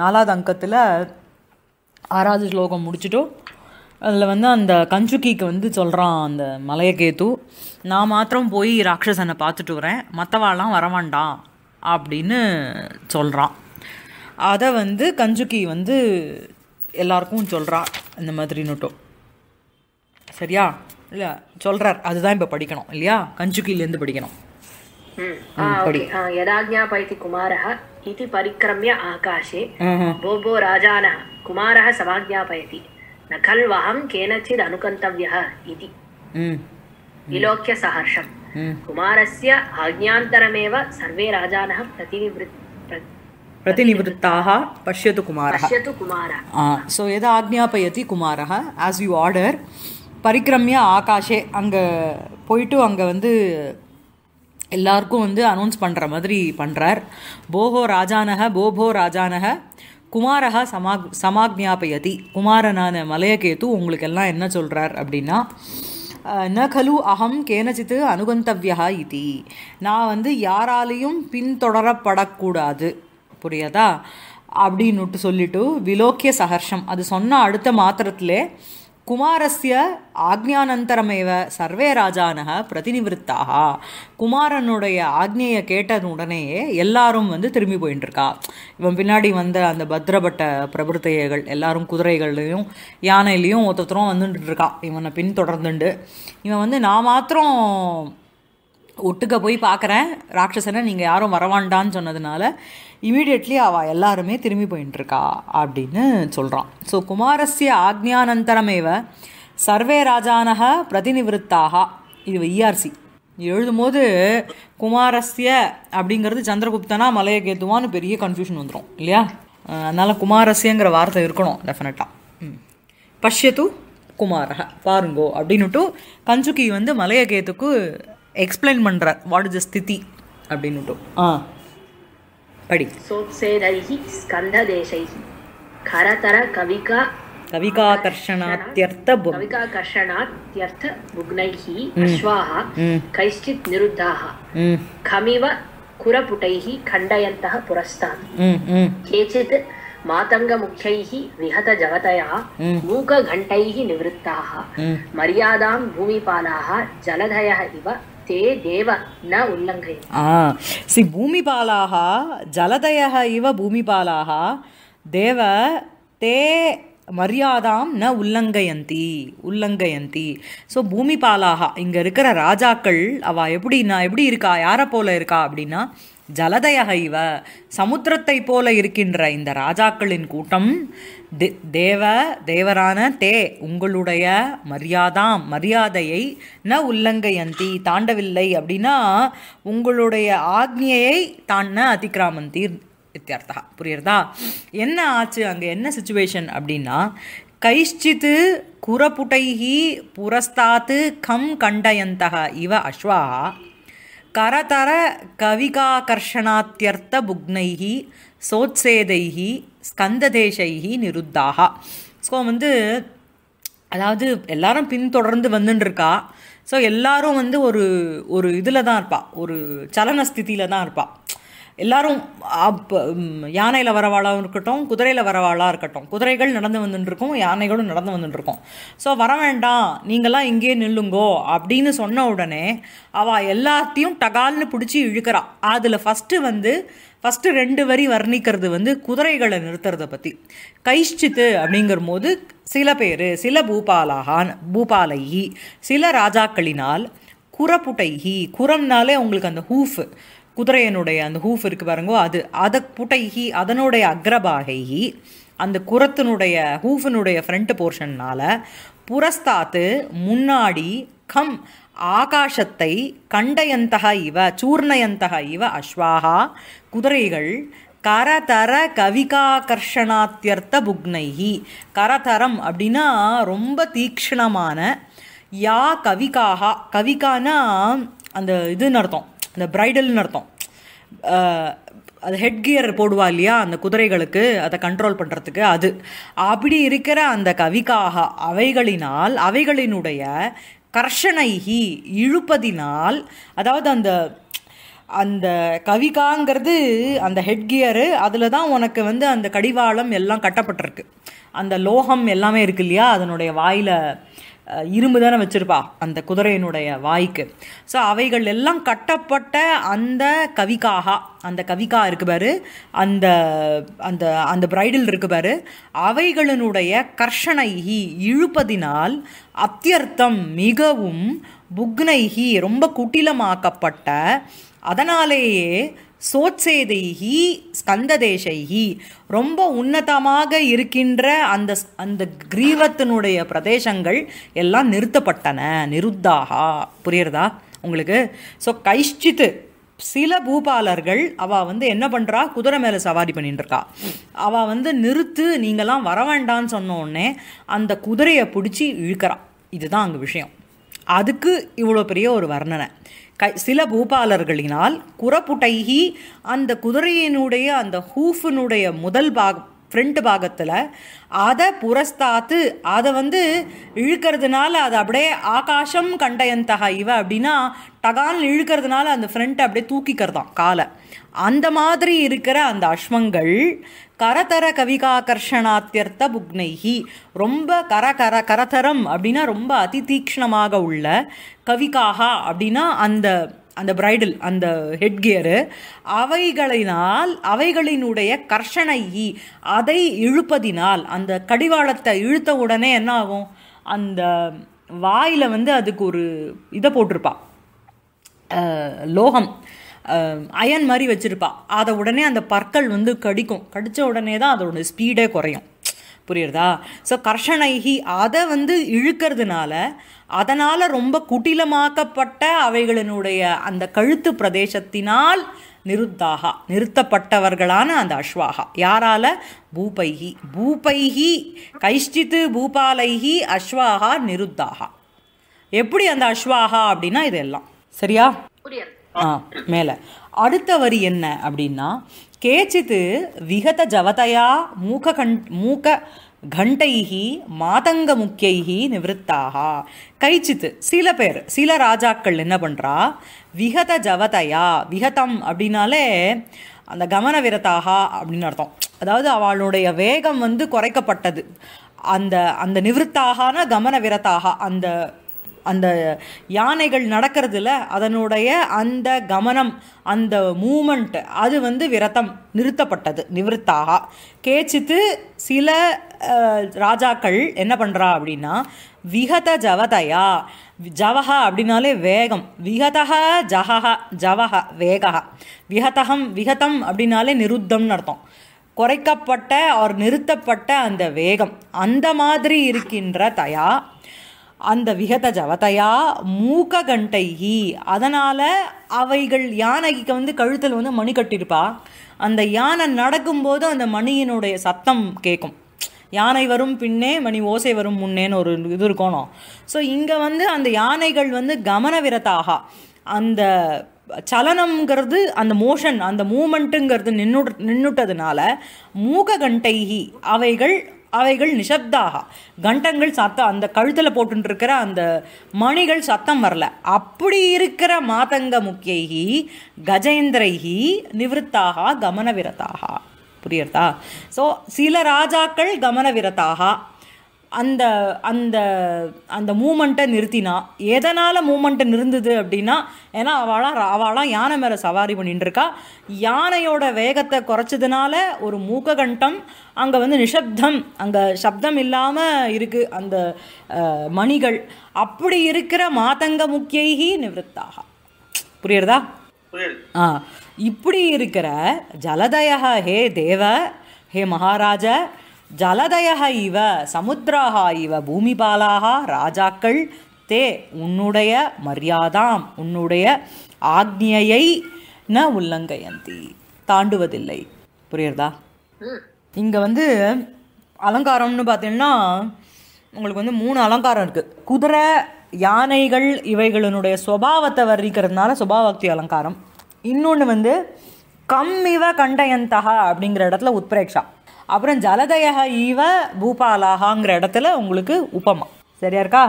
நாலாவது அங்கத்தில் ஆறாவது ஸ்லோகம் முடிச்சுட்டோம் அதில் வந்து அந்த கஞ்சுக்கிக்கு வந்து சொல்கிறான் அந்த மலையகேத்து நான் மாத்திரம் போய் ராட்சசனை பார்த்துட்டு வரேன் வர வேண்டாம் அப்படின்னு சொல்கிறான் அதை வந்து கஞ்சுக்கி வந்து எல்லாருக்கும் சொல்கிறா இந்த மாதிரி சரியா இல்லை சொல்கிறார் அதுதான் இப்போ படிக்கணும் இல்லையா கஞ்சுக்கிலேருந்து படிக்கணும் यदाज्ञाप इति कुमारः इति परिक्रम्य आकाशे भो भो राजानः कुमारः समाज्ञापयति न खल्वहं केनचिद् अनुकन्तव्यः इति विलोक्य सहर्षं कुमारस्य आज्ञान्तरमेव सर्वे राजानः प्रतिनिवृत् प्रतिनिवृत्ताः पश्यतु कुमारः पश्यतु कुमारः सो यदा आज्ञापयति कुमारः आस् यु आर्डर् परिक्रम्य ஆகாஷே அங்கே போயிட்டு அங்கே வந்து எல்லாருக்கும் வந்து அனௌன்ஸ் பண்ணுற மாதிரி பண்ணுறார் போகோ ராஜானக போபோ ராஜானக குமாரகா சமாக் சமாக்ஞாபயதி குமாரனான மலையகேத்து உங்களுக்கு எல்லாம் என்ன சொல்கிறார் அப்படின்னா ந கலு அகம் கேனச்சித்து அனுகந்தவியா இது நான் வந்து யாராலையும் பின்தொடரப்படக்கூடாது புரியாதா அப்படின்னுட்டு சொல்லிட்டு விலோக்கிய சகர்ஷம் அது சொன்ன அடுத்த மாத்திரத்திலே குமாரஸ்ய ஆக்ஞானந்தரமேவ சர்வே ராஜானக பிரதிநிவృత్తాக குமாரனுடைய ஆக்ஞையை உடனேயே எல்லாரும் வந்து திரும்பி போயின்ட்டுருக்கா இவன் பின்னாடி வந்த அந்த பத்ரபட்ட பிரபுத்தையர்கள் எல்லாரும் குதிரைகள்லையும் யானையிலையும் ஒருத்தரும் வந்துட்டு இருக்கா இவனை பின்தொடர்ந்துண்டு இவன் வந்து நான் மாத்திரம் ஒட்டுக்க போய் பார்க்குறேன் ராட்சசனை நீங்கள் யாரும் வரவாண்டான்னு சொன்னதுனால இமீடியட்லி அவள் எல்லாருமே திரும்பி போயின்ட்டுருக்கா அப்படின்னு சொல்கிறான் ஸோ குமாரஸ்ய ஆக்ஞானந்தரமேவ சர்வே ராஜானக பிரதிநிவத்தாக இது e இஆர்சி எழுதும்போது குமாரஸ்ய அப்படிங்கிறது சந்திரகுப்தனா மலையை கேத்துவான்னு பெரிய கன்ஃபியூஷன் வந்துடும் இல்லையா அதனால் குமாரஸ்யங்கிற வார்த்தை இருக்கணும் டெஃபினட்டாக பஷ்யத்து குமாரக பாருங்கோ அப்படின்னுட்டு கஞ்சுக்கி வந்து மலையகேத்துக்கு எக்ஸ்பிளைன் பண்ணுறார் வாட் இஸ் ஸ்திதி அப்படின்னுட்டு ஆ पढ़ी सोत्सेदैः स्कन्धदेशैः खरतर कविका कविकाकर्षणात्यर्थ कविकाकर्षणात्यर्थ भुग्नैः हम्म। अश्वाः हम्म। कैश्चित् निरुद्धाः हम्म। खमिव कुरपुटैः खण्डयन्तः पुरस्तात् केचित् मातङ्गमुख्यैः मूकघण्टैः निवृत्ताः मर्यादां भूमिपालाः जलधयः इव ते न उल्लङ्घयन्ति सि भूमिपालाः जलदयः इव भूमिपालाः देव ते மரியாதாம் ந உல்லங்கயந்தி உல்லங்கயந்தி ஸோ பூமிபாலாகா இங்கே இருக்கிற ராஜாக்கள் அவள் எப்படின்னா எப்படி இருக்கா யாரை போல இருக்கா அப்படின்னா ஜலதயகைவ இவ சமுத்திரத்தை போல இருக்கின்ற இந்த ராஜாக்களின் கூட்டம் தே தேவ தேவரான தே உங்களுடைய மரியாதாம் மரியாதையை ந உள்ளங்கையந்தி தாண்டவில்லை அப்படின்னா உங்களுடைய ஆக்னியை தாண்ட அதிக்கிராமந்தி வித்தியார்த்தா புரியுறதா என்ன ஆச்சு அங்கே என்ன சுச்சுவேஷன் அப்படின்னா கைஷ்டித்து குரபுட்டைகி புரஸ்தாத்து கம் கண்டயந்தக இவ அஸ்வா கரதர கவிகாகர்ஷணாத்தியர்த்த புக்னைகி சோத்சேதைகி ஸ்கந்ததேசைகி நிருத்தாக ஸோ வந்து அதாவது எல்லாரும் பின்தொடர்ந்து வந்துட்டுருக்கா ஸோ எல்லாரும் வந்து ஒரு ஒரு இதில் தான் இருப்பாள் ஒரு சலன ஸ்திதியில் தான் இருப்பாள் எல்லாரும் யானையில் வரவாளாக இருக்கட்டும் குதிரையில் வரவாளாக இருக்கட்டும் குதிரைகள் நடந்து வந்துட்டுருக்கும் யானைகளும் நடந்து வந்துட்டுருக்கோம் ஸோ வர வேண்டாம் நீங்களாம் இங்கேயே நில்லுங்கோ அப்படின்னு சொன்ன உடனே அவள் எல்லாத்தையும் டகால்னு பிடிச்சி இழுக்கிறான் அதில் ஃபஸ்ட்டு வந்து ஃபஸ்ட்டு ரெண்டு வரி வர்ணிக்கிறது வந்து குதிரைகளை நிறுத்துறதை பற்றி கைஷ்டித்து அப்படிங்கிற போது சில பேர் சில பூபாலாகான் பூபாலகி சில ராஜாக்களினால் குரப்புட்டைகி குரம்னாலே உங்களுக்கு அந்த ஹூஃப் குதிரையனுடைய அந்த ஹூஃப் இருக்குது பாருங்கோ அது அதை புட்டைகி அதனுடைய அக்ரபாகைகி அந்த குரத்தினுடைய ஹூஃபினுடைய ஃப்ரண்ட் போர்ஷன்னால் புரஸ்தாத்து முன்னாடி கம் ஆகாசத்தை கண்டயந்தக இவ சூர்ணயந்தக இவ அஸ்வாகா குதிரைகள் கரதர கவிகாக்கர்ஷணாத்தியர்த்த புக்னைகி கரதரம் அப்படின்னா ரொம்ப தீக்ஷணமான யா கவிகாகா கவிகானா அந்த இதுன்னு அர்த்தம் இந்த ப்ரைடல்னு அர்த்தம் அது ஹெட் கியர் போடுவா இல்லையா அந்த குதிரைகளுக்கு அதை கண்ட்ரோல் பண்ணுறதுக்கு அது அப்படி இருக்கிற அந்த கவிக்காக அவைகளினால் அவைகளினுடைய கர்ஷனைகி இழுப்பதினால் அதாவது அந்த அந்த கவிகாங்கிறது அந்த ஹெட் கியரு அதில் தான் உனக்கு வந்து அந்த கடிவாளம் எல்லாம் கட்டப்பட்டிருக்கு அந்த லோகம் எல்லாமே இருக்கு இல்லையா அதனுடைய வாயில் இரும்பு தானே வச்சுருப்பா அந்த குதிரையினுடைய வாய்க்கு ஸோ அவைகள் எல்லாம் கட்டப்பட்ட அந்த கவிகாகா அந்த கவிகா இருக்கு பாரு அந்த அந்த அந்த பிரைடல் இருக்கு பாரு அவைகளினுடைய கர்ஷணைகி இழுப்பதினால் அத்தியர்த்தம் மிகவும் புக்னைகி ரொம்ப குட்டிலமாக்கப்பட்ட அதனாலேயே ஸ்கந்த ஸ்கந்ததேசைகி ரொம்ப உன்னதமாக இருக்கின்ற அந்த அந்த கிரீவத்தினுடைய பிரதேசங்கள் எல்லாம் நிறுத்தப்பட்டன நிருத்தாகா புரியுறதா உங்களுக்கு ஸோ கைஷ்டித்து சில பூபாலர்கள் அவள் வந்து என்ன பண்ணுறா குதிரை மேலே சவாரி பண்ணிட்டுருக்கா அவள் வந்து நிறுத்து நீங்களாம் வர வேண்டான்னு உடனே அந்த குதிரையை பிடிச்சி இழுக்கிறான் இதுதான் அங்கே விஷயம் அதுக்கு இவ்வளோ பெரிய ஒரு வர்ணனை கை சில பூபாலர்களினால் குறப்புட்டைகி அந்த குதிரையினுடைய அந்த ஹூஃபினுடைய முதல் பாக் ஃப்ரண்ட் பாகத்தில் அதை புரஸ்தாத்து அதை வந்து இழுக்கிறதுனால அது அப்படியே ஆகாசம் கண்டயந்தகா இவ அப்படின்னா டகால் இழுக்கிறதுனால அந்த ஃப்ரண்ட்டை அப்படியே தூக்கிக்கிறதாம் காலை அந்த மாதிரி இருக்கிற அந்த அஸ்வங்கள் கரதர கவிகாக்கர்ஷணாத்தியர்த்த புக்னைகி ரொம்ப கர கர கரதரம் அப்படின்னா ரொம்ப அதி தீக்ஷ்ணமாக உள்ள கவிகாகா அப்படின்னா அந்த அந்த பிரைடல் அந்த ஹெட்கியரு அவைகளினால் அவைகளினுடைய கர்ஷணையி அதை இழுப்பதினால் அந்த கடிவாளத்தை இழுத்த உடனே என்ன ஆகும் அந்த வாயில் வந்து அதுக்கு ஒரு இதை போட்டிருப்பா லோகம் அயன் மாதிரி வச்சுருப்பாள் அதை உடனே அந்த பற்கள் வந்து கடிக்கும் கடித்த உடனே தான் அதோடய ஸ்பீடே குறையும் புரியுறதா ஸோ கர்ஷணைகி அதை வந்து இழுக்கிறதுனால அதனால் ரொம்ப குட்டிலமாக்கப்பட்ட அவைகளினுடைய அந்த கழுத்து பிரதேசத்தினால் நிருத்தாகா நிறுத்தப்பட்டவர்களான அந்த அஸ்வாகா யாரால பூபைகி பூபைகி கைஷ்டித்து பூபாலைகி அஸ்வாகா நிருத்தாகா எப்படி அந்த அஸ்வாகா அப்படின்னா இதெல்லாம் சரியா புரியுது ஆ மேலே அடுத்த வரி என்ன அப்படின்னா கேச்சித்து விகத ஜவதையா மூக்க கண் மூக்க கண்டைகி மாதங்க முக்கியகி நிவத்தாக கைச்சித்து சில பேர் சில ராஜாக்கள் என்ன பண்ணுறா விகத ஜவதையா விகதம் அப்படின்னாலே அந்த கவன விரதாக அப்படின்னு அர்த்தம் அதாவது அவளுடைய வேகம் வந்து குறைக்கப்பட்டது அந்த அந்த நிவத்தாகனா கவன விரதாக அந்த அந்த யானைகள் நடக்கிறதுல அதனுடைய அந்த கவனம் அந்த மூமெண்ட் அது வந்து விரதம் நிறுத்தப்பட்டது நிவர்த்தாக கேச்சித்து சில ராஜாக்கள் என்ன பண்ணுறா அப்படின்னா விகத ஜவதயா ஜவஹா அப்படின்னாலே வேகம் விகதா ஜஹா ஜவஹ வேகா விகதகம் விகதம் அப்படின்னாலே நிருத்தம்னு அர்த்தம் குறைக்கப்பட்ட ஒரு நிறுத்தப்பட்ட அந்த வேகம் அந்த மாதிரி இருக்கின்ற தயா அந்த விகத ஜவதையா மூக்க கண்டைகி அதனால் அவைகள் யானைக்கு வந்து கழுத்தில் வந்து மணி கட்டியிருப்பா அந்த யானை நடக்கும்போது அந்த மணியினுடைய சத்தம் கேட்கும் யானை வரும் பின்னே மணி ஓசை வரும் முன்னேன்னு ஒரு இது இருக்கணும் ஸோ இங்கே வந்து அந்த யானைகள் வந்து கவனவிரத்தாக அந்த சலனம்ங்கிறது அந்த மோஷன் அந்த மூமெண்ட்டுங்கிறது நின்னு நின்றுட்டதுனால மூக கண்டைகி அவைகள் அவைகள் நிசப்தாக கண்டங்கள் சத்தம் அந்த கழுத்தில் போட்டுருக்கிற அந்த மணிகள் சத்தம் வரல அப்படி இருக்கிற மாதங்க முக்கியகி கஜேந்திரகி நிவத்தாக கமனவிரதாக புரியுறதா ஸோ சில ராஜாக்கள் கமனவிரதாக அந்த அந்த அந்த மூமெண்ட்டை நிறுத்தினா எதனால் மூமெண்ட்டை நிறுந்தது அப்படின்னா ஏன்னா அவளாம் அவளாம் யானை மேலே சவாரி பண்ணிட்டுருக்கா யானையோட வேகத்தை குறைச்சதுனால ஒரு மூக்க கண்டம் அங்கே வந்து நிஷப்தம் அங்கே சப்தம் இல்லாமல் இருக்குது அந்த மணிகள் அப்படி இருக்கிற மாதங்க முக்கியகி நிவத்தாக புரியுறதா ஆ இப்படி இருக்கிற ஜலதயா ஹே தேவ ஹே மகாராஜா ஜலதய இவ சமுத்திராக இவ பூமிபாலாக ராஜாக்கள் தே உன்னுடைய மரியாதாம் உன்னுடைய ஆக்னியை ந உள்ளங்கயந்தி தாண்டுவதில்லை புரியுறதா இங்கே வந்து அலங்காரம்னு பார்த்தீங்கன்னா உங்களுக்கு வந்து மூணு அலங்காரம் இருக்குது குதிரை யானைகள் இவைகளினுடைய சுபாவத்தை வர்ணிக்கிறதுனால சுபாவக்தி அலங்காரம் இன்னொன்று வந்து கம்மிவ கண்டயந்தகா அப்படிங்கிற இடத்துல உத்பிரேக்ஷா அப்புறம் ஜலதயக ஈவ பூபாலாகாங்கிற இடத்துல உங்களுக்கு உபமா சரியா இருக்கா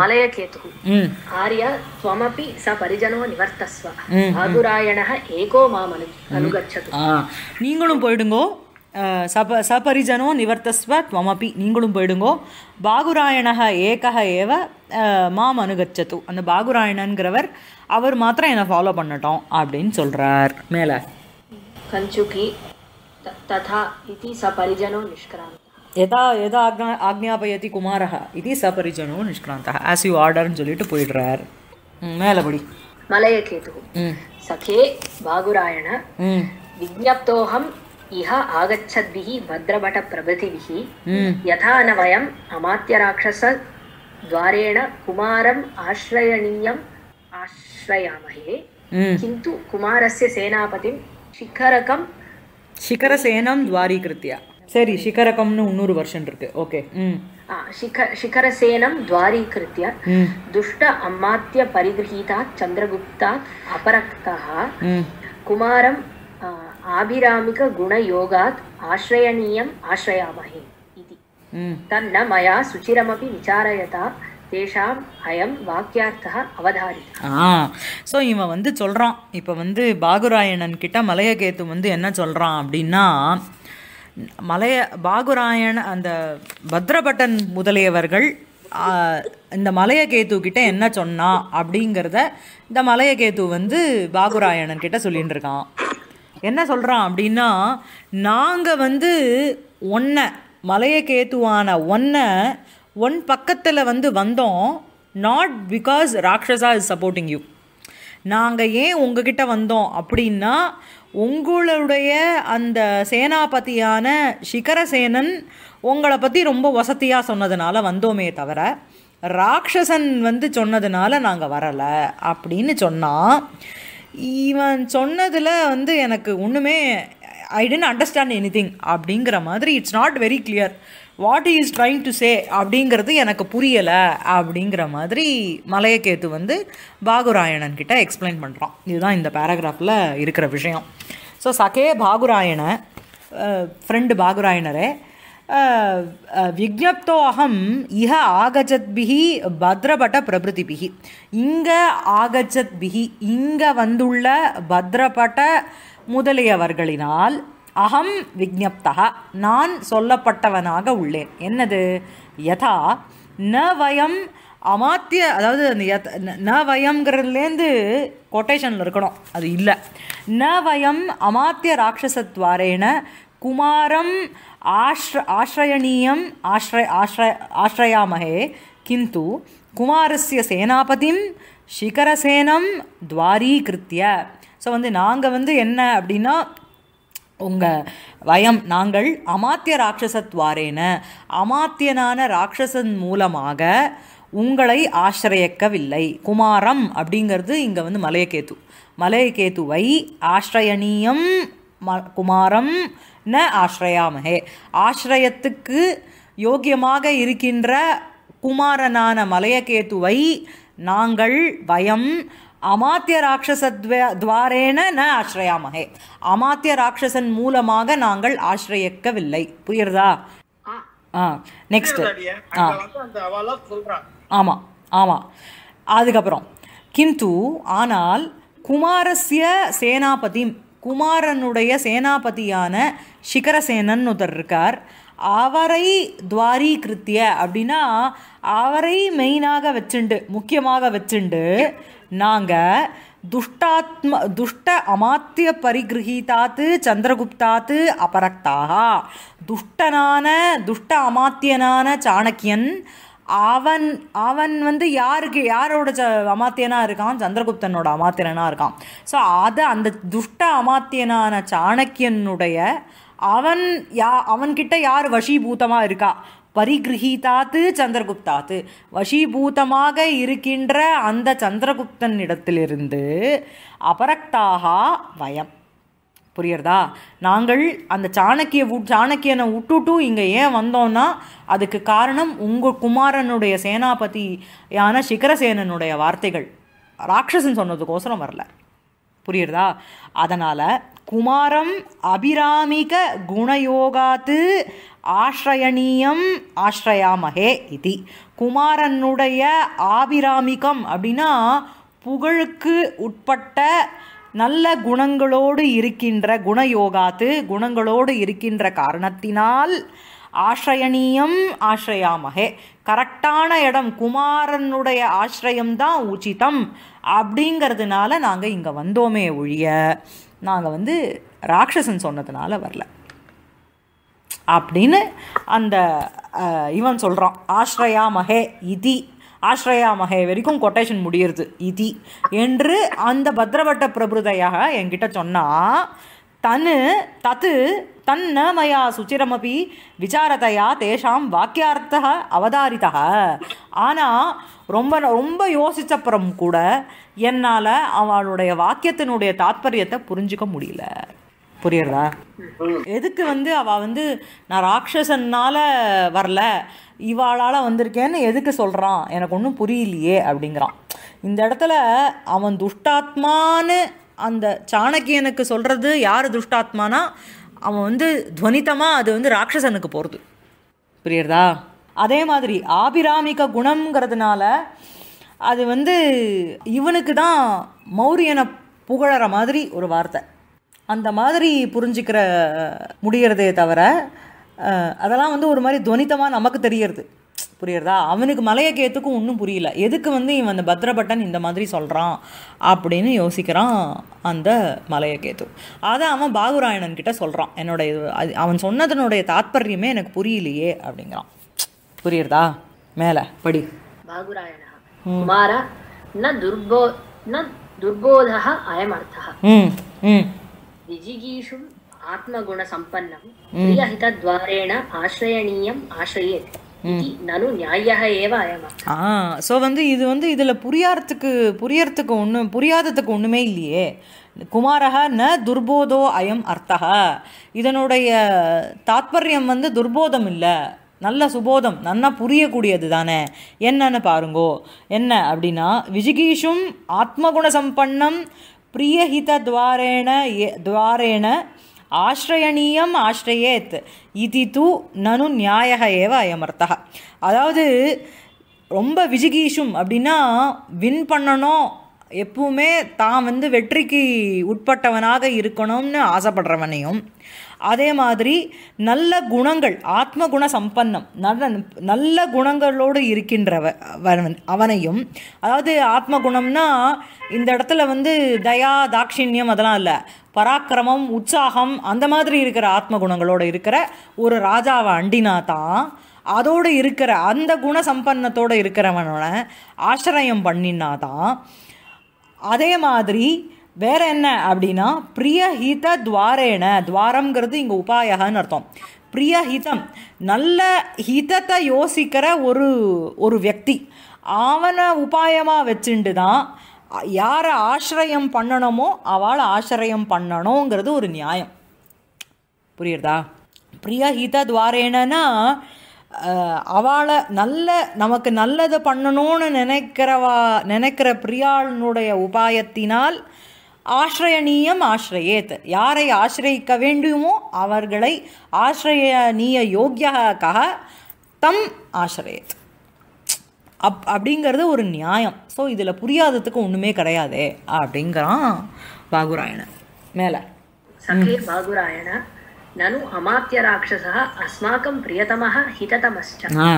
மலைய கேது ஆர்யா ஸ்வமபி ச பரிஜனோ நிவர்த்தஸ்வ ஏகோ மாமனு அனுகச்சது நீங்களும் போயிடுங்கோ சப சபரிஜனோ நிவர்த்தஸ்வ துவமபி நீங்களும் போயிடுங்கோ பாகுராயணக ஏகக ஏவ மாம் அனுகச்சது அந்த பாகுராயணன்கிறவர் அவர் மாத்திரம் என்னை ஃபாலோ பண்ணட்டோம் அப்படின்னு சொல்கிறார் மேலே கஞ்சுகி तथा इति सपरिजनो निष्क्रान्तः எதா எதா ஆக்ஞா ஆக்ஞாபயதி குமாரா இது சபரிஜனோ நிஷ்கிராந்தா ஆஸ் யூ ஆர்டர்னு சொல்லிட்டு போயிடுறார் மேலபடி மலையகேது சகே பாகுராயண விஜப்தோஹம் இஹ ஆகச்சத்பிஹி பத்ரபட பிரபதிபிஹி யதா ந வயம் அமாத்திய ராட்சச துவாரேண குமாரம் ஆశ్రయணீயம் ஆశ్రయాமஹே கிந்து குமாரஸ்ய சேனாபதிம் சிக்கரகம் சிகரசேனம் துவாரீகிருத்தியா சரி சிகரகம்னு இன்னொரு வருஷன் இருக்கு ஓகே ம் शिखरसेनं द्वारीकृत्य दुष्ट अम्मात्य परिगृहीतात् चन्द्रगुप्तात् अपरक्तः कुमारम् आभिरामिकगुणयोगात् आश्रयणीयम् आश्रयामहे इति तन्न मया सुचिरमपि विचारयता தேஷாம் அயம் வாக்கியார்த்தா அவதாரி ஆ ஸோ இவன் வந்து சொல்கிறான் இப்போ வந்து பாகுராயணன் கிட்ட மலையகேத்து வந்து என்ன சொல்கிறான் அப்படின்னா மலைய பாகுராயன் அந்த பத்ரபட்டன் முதலியவர்கள் இந்த மலையகேத்து கிட்ட என்ன சொன்னா அப்படிங்கிறத இந்த மலையகேத்து வந்து பாகுராயணன் கிட்ட சொல்லிட்டு இருக்கான் என்ன சொல்கிறான் அப்படின்னா நாங்கள் வந்து ஒன்றை மலையகேத்துவான ஒன்றை ஒன் பக்கத்தில் வந்து வந்தோம் not because Rakshasa is supporting you நாங்கள் ஏன் உங்ககிட்ட வந்தோம் அப்படின்னா உங்களுடைய அந்த சேனாபதியான சிகரசேனன் உங்களை பற்றி ரொம்ப வசதியாக சொன்னதுனால வந்தோமே தவிர ராட்சசன் வந்து சொன்னதுனால நாங்கள் வரலை அப்படின்னு சொன்னால் இவன் சொன்னதில் வந்து எனக்கு ஒன்றுமே I didn't understand anything அப்படிங்கிற மாதிரி it's not very clear what is trying to say அப்படிங்கிறது எனக்கு புரியலை அப்படிங்கிற மாதிரி மலையக்கேத்து வந்து பாகுராயணன் கிட்ட எக்ஸ்பிளைன் பண்ணுறான் இதுதான் இந்த பேராகிராஃபில் இருக்கிற விஷயம் ஸோ சகே பாகுராயண ஃப்ரெண்டு பாகுராயணரே விஜப்தோ அகம் இஹ ஆகச்சத்பிகி பத்ரபட பிரபிருதிபிகி இங்கே ஆகச்சத்பிகி இங்கே வந்துள்ள பத்ரபட முதலியவர்களினால் அகம் விஜப்தா நான் சொல்லப்பட்டவனாக உள்ளேன் என்னது யதா ந வயம் அமாத்திய அதாவது அந்த யத் ந வயம்ங்கிறதுலேருந்து கொட்டேஷனில் இருக்கணும் அது இல்லை ந வயம் அமாத்திய ராட்சசத்வாரேன குமாரம் ஆஷ்ர ஆஷ்ரயணீயம் ஆஷ்ர ஆஷ்ர ஆஷ்ரயாமகே கிந்து குமாரஸ்ய சேனாபதிம் சிகரசேனம் துவாரீகிருத்திய ஸோ வந்து நாங்கள் வந்து என்ன அப்படின்னா உங்கள் வயம் நாங்கள் அமாத்திய ராட்சசத்வாரேன அமாத்தியனான ராட்சசன் மூலமாக உங்களை ஆசிரியக்கவில்லை குமாரம் அப்படிங்கிறது இங்கே வந்து மலையகேத்து மலையகேத்துவை ஆசிரயணீயம் ம குமாரம் ந ஆசிரயாமகே ஆசிரயத்துக்கு யோக்கியமாக இருக்கின்ற குமாரனான மலையகேத்துவை நாங்கள் வயம் அமாத்திய ராட்சசத்வ துவாரேன ந ஆசிரியாமகே அமாத்திய ராட்சசன் மூலமாக நாங்கள் ஆசிரியக்கவில்லை புரியுறதா ஆ நெக்ஸ்ட் ஆமாம் ஆமாம் அதுக்கப்புறம் கிந்து ஆனால் குமாரஸ்ய சேனாபதி குமாரனுடைய சேனாபதியான சிகரசேனன் ஒருத்தர் இருக்கார் அவரை துவாரீகிருத்திய அப்படின்னா அவரை மெயினாக வச்சுண்டு முக்கியமாக வச்சுண்டு நாங்கள் துஷ்டாத்ம துஷ்ட அமாத்திய பரிகிரகிதாத்து சந்திரகுப்தாத்து அபரக்தாக துஷ்டனான துஷ்ட அமாத்தியனான சாணக்கியன் அவன் அவன் வந்து யாருக்கு யாரோட ச அமாத்தியனாக இருக்கான் சந்திரகுப்தனோட அமாத்தியனாக இருக்கான் ஸோ அதை அந்த துஷ்ட அமாத்தியனான சாணக்கியனுடைய அவன் யா அவன்கிட்ட யார் வசீபூத்தமாக இருக்கா பரிகிரகிதாத்து சந்திரகுப்தாத்து வசீபூதமாக இருக்கின்ற அந்த சந்திரகுப்தன் இடத்திலிருந்து அபரக்தாகா வயம் புரியுறதா நாங்கள் அந்த சாணக்கிய உட் சாணக்கியனை விட்டுட்டு இங்கே ஏன் வந்தோம்னா அதுக்கு காரணம் உங்கள் குமாரனுடைய சேனாபதியான சிகரசேனனுடைய வார்த்தைகள் ராட்சசன் சொன்னதுக்கோசரம் வரல புரியுறதா அதனால் குமாரம் அபிராமிக குணயோகாத்து ஆஷ்ரயணீயம் ஆஷ்ரயாமகே இது குமாரனுடைய ஆபிராமிகம் அப்படின்னா புகழுக்கு உட்பட்ட நல்ல குணங்களோடு இருக்கின்ற குணயோகாத்து குணங்களோடு இருக்கின்ற காரணத்தினால் ஆஷ்ரயணீயம் ஆசிரயாமகே கரெக்டான இடம் குமாரனுடைய ஆசிரயம்தான் உச்சிதம் அப்படிங்கிறதுனால நாங்கள் இங்கே வந்தோமே ஒழிய நாங்கள் வந்து ராட்சசன் சொன்னதுனால வரல அப்படின்னு அந்த இவன் சொல்கிறான் ஆஸ்ரயா மகே இதி ஆஸ்ரயா மகே வரைக்கும் கொட்டேஷன் முடியறது இதி என்று அந்த பத்ரவட்ட பிரபுதையாக என்கிட்ட சொன்னால் தனு தத்து தன்ன மயா சுச்சிரமபி விசாரத்தையா தேஷாம் வாக்கியார்த்த அவதாரிதா ஆனால் ரொம்ப ரொம்ப யோசித்தப்புறம் கூட என்னால் அவளுடைய வாக்கியத்தினுடைய தாத்பரியத்தை புரிஞ்சிக்க முடியல புரியுறதா எதுக்கு வந்து அவள் வந்து நான் ராட்சசனால் வரல இவாளால் வந்திருக்கேன்னு எதுக்கு சொல்கிறான் எனக்கு ஒன்றும் புரியலையே அப்படிங்கிறான் இந்த இடத்துல அவன் துஷ்டாத்மான்னு அந்த சாணக்கியனுக்கு சொல்கிறது யார் துஷ்டாத்மானா அவன் வந்து துவனித்தமாக அது வந்து ராட்சசனுக்கு போகிறது புரியுறதா அதே மாதிரி ஆபிராமிக குணங்கிறதுனால அது வந்து இவனுக்கு தான் மௌரியனை புகழற மாதிரி ஒரு வார்த்தை அந்த மாதிரி புரிஞ்சிக்கிற முடிகிறதே தவிர அதெல்லாம் வந்து ஒரு மாதிரி துவனித்தமாக நமக்கு தெரியறது புரியுறதா அவனுக்கு மலையக்கேத்துக்கும் ஒன்றும் புரியல எதுக்கு வந்து இவன் அந்த பத்ரபட்டன் இந்த மாதிரி சொல்கிறான் அப்படின்னு யோசிக்கிறான் அந்த மலையக்கேத்து அதை அவன் பாகுராயணன் கிட்ட சொல்கிறான் என்னோட இது அவன் சொன்னதனுடைய தாத்பரியமே எனக்கு புரியலையே அப்படிங்கிறான் புரியுறதா மேலே படி பாகுராயணா குமார ந துர்போ ந துர்போதः அயமர்த்தः ஆசிரயணீயம் ஆசிரியேத் ஸோ வந்து இது வந்து இதில் புரியறதுக்கு புரியறதுக்கு ஒன்றும் புரியாததுக்கு ஒன்றுமே இல்லையே குமாரக ந துர்போதோ அயம் அர்த்தகா இதனுடைய தாத்பரியம் வந்து துர்போதம் இல்லை நல்ல சுபோதம் நன்னா புரியக்கூடியது தானே என்னன்னு பாருங்கோ என்ன அப்படின்னா விஜிகீஷும் ஆத்மகுண சம்பன்னம் பிரியஹித துவாரேண துவாரேண ஆசிரயணீயம் ஆசிரயேத் இது தூ நனு நியாய ஏவ அயமர்த்தா அதாவது ரொம்ப விஜிகீஷும் அப்படின்னா வின் பண்ணணும் எப்பவுமே தான் வந்து வெற்றிக்கு உட்பட்டவனாக இருக்கணும்னு ஆசைப்படுறவனையும் அதே மாதிரி நல்ல குணங்கள் ஆத்ம குண சம்பன்னம் நல்ல நல்ல குணங்களோடு இருக்கின்றவன் அவனையும் அதாவது ஆத்ம குணம்னா இந்த இடத்துல வந்து தயா தாட்சிணியம் அதெல்லாம் இல்லை பராக்கிரமம் உற்சாகம் அந்த மாதிரி இருக்கிற ஆத்ம குணங்களோடு இருக்கிற ஒரு ராஜாவை அண்டினா தான் அதோடு இருக்கிற அந்த குண சம்பன்னத்தோடு இருக்கிறவனோட ஆசிரியம் பண்ணினா தான் அதே மாதிரி வேற என்ன அப்படின்னா பிரியஹித துவாரேன துவாரம்ங்கிறது இங்கே உபாயகன்னு அர்த்தம் பிரியஹிதம் நல்ல ஹிதத்தை யோசிக்கிற ஒரு ஒரு வியக்தி அவனை உபாயமாக வச்சுட்டு தான் யாரை ஆசிரியம் பண்ணணுமோ அவளை ஆசிரியம் பண்ணணுங்கிறது ஒரு நியாயம் புரியுறதா பிரியா ஹீதா துவாரேனா அவளை நல்ல நமக்கு நல்லது பண்ணணும்னு நினைக்கிறவா நினைக்கிற பிரியாளனுடைய உபாயத்தினால் ஆசிரயணீயம் ஆசிரயேத் யாரை ஆசிரியிக்க வேண்டுமோ அவர்களை ஆசிரயணீய யோகியாக தம் ஆசிரியேத் அப் அப்படிங்கிறது ஒரு நியாயம் ஸோ இதில் புரியாததுக்கு ஒன்றுமே கிடையாது அப்படிங்கிறான் பாகுராயண மேலே சகே பாகுராயண நனு அமாத்திய ராட்சசா அஸ்மாக்கம் பிரியதமாக ஹிததமஸ்ட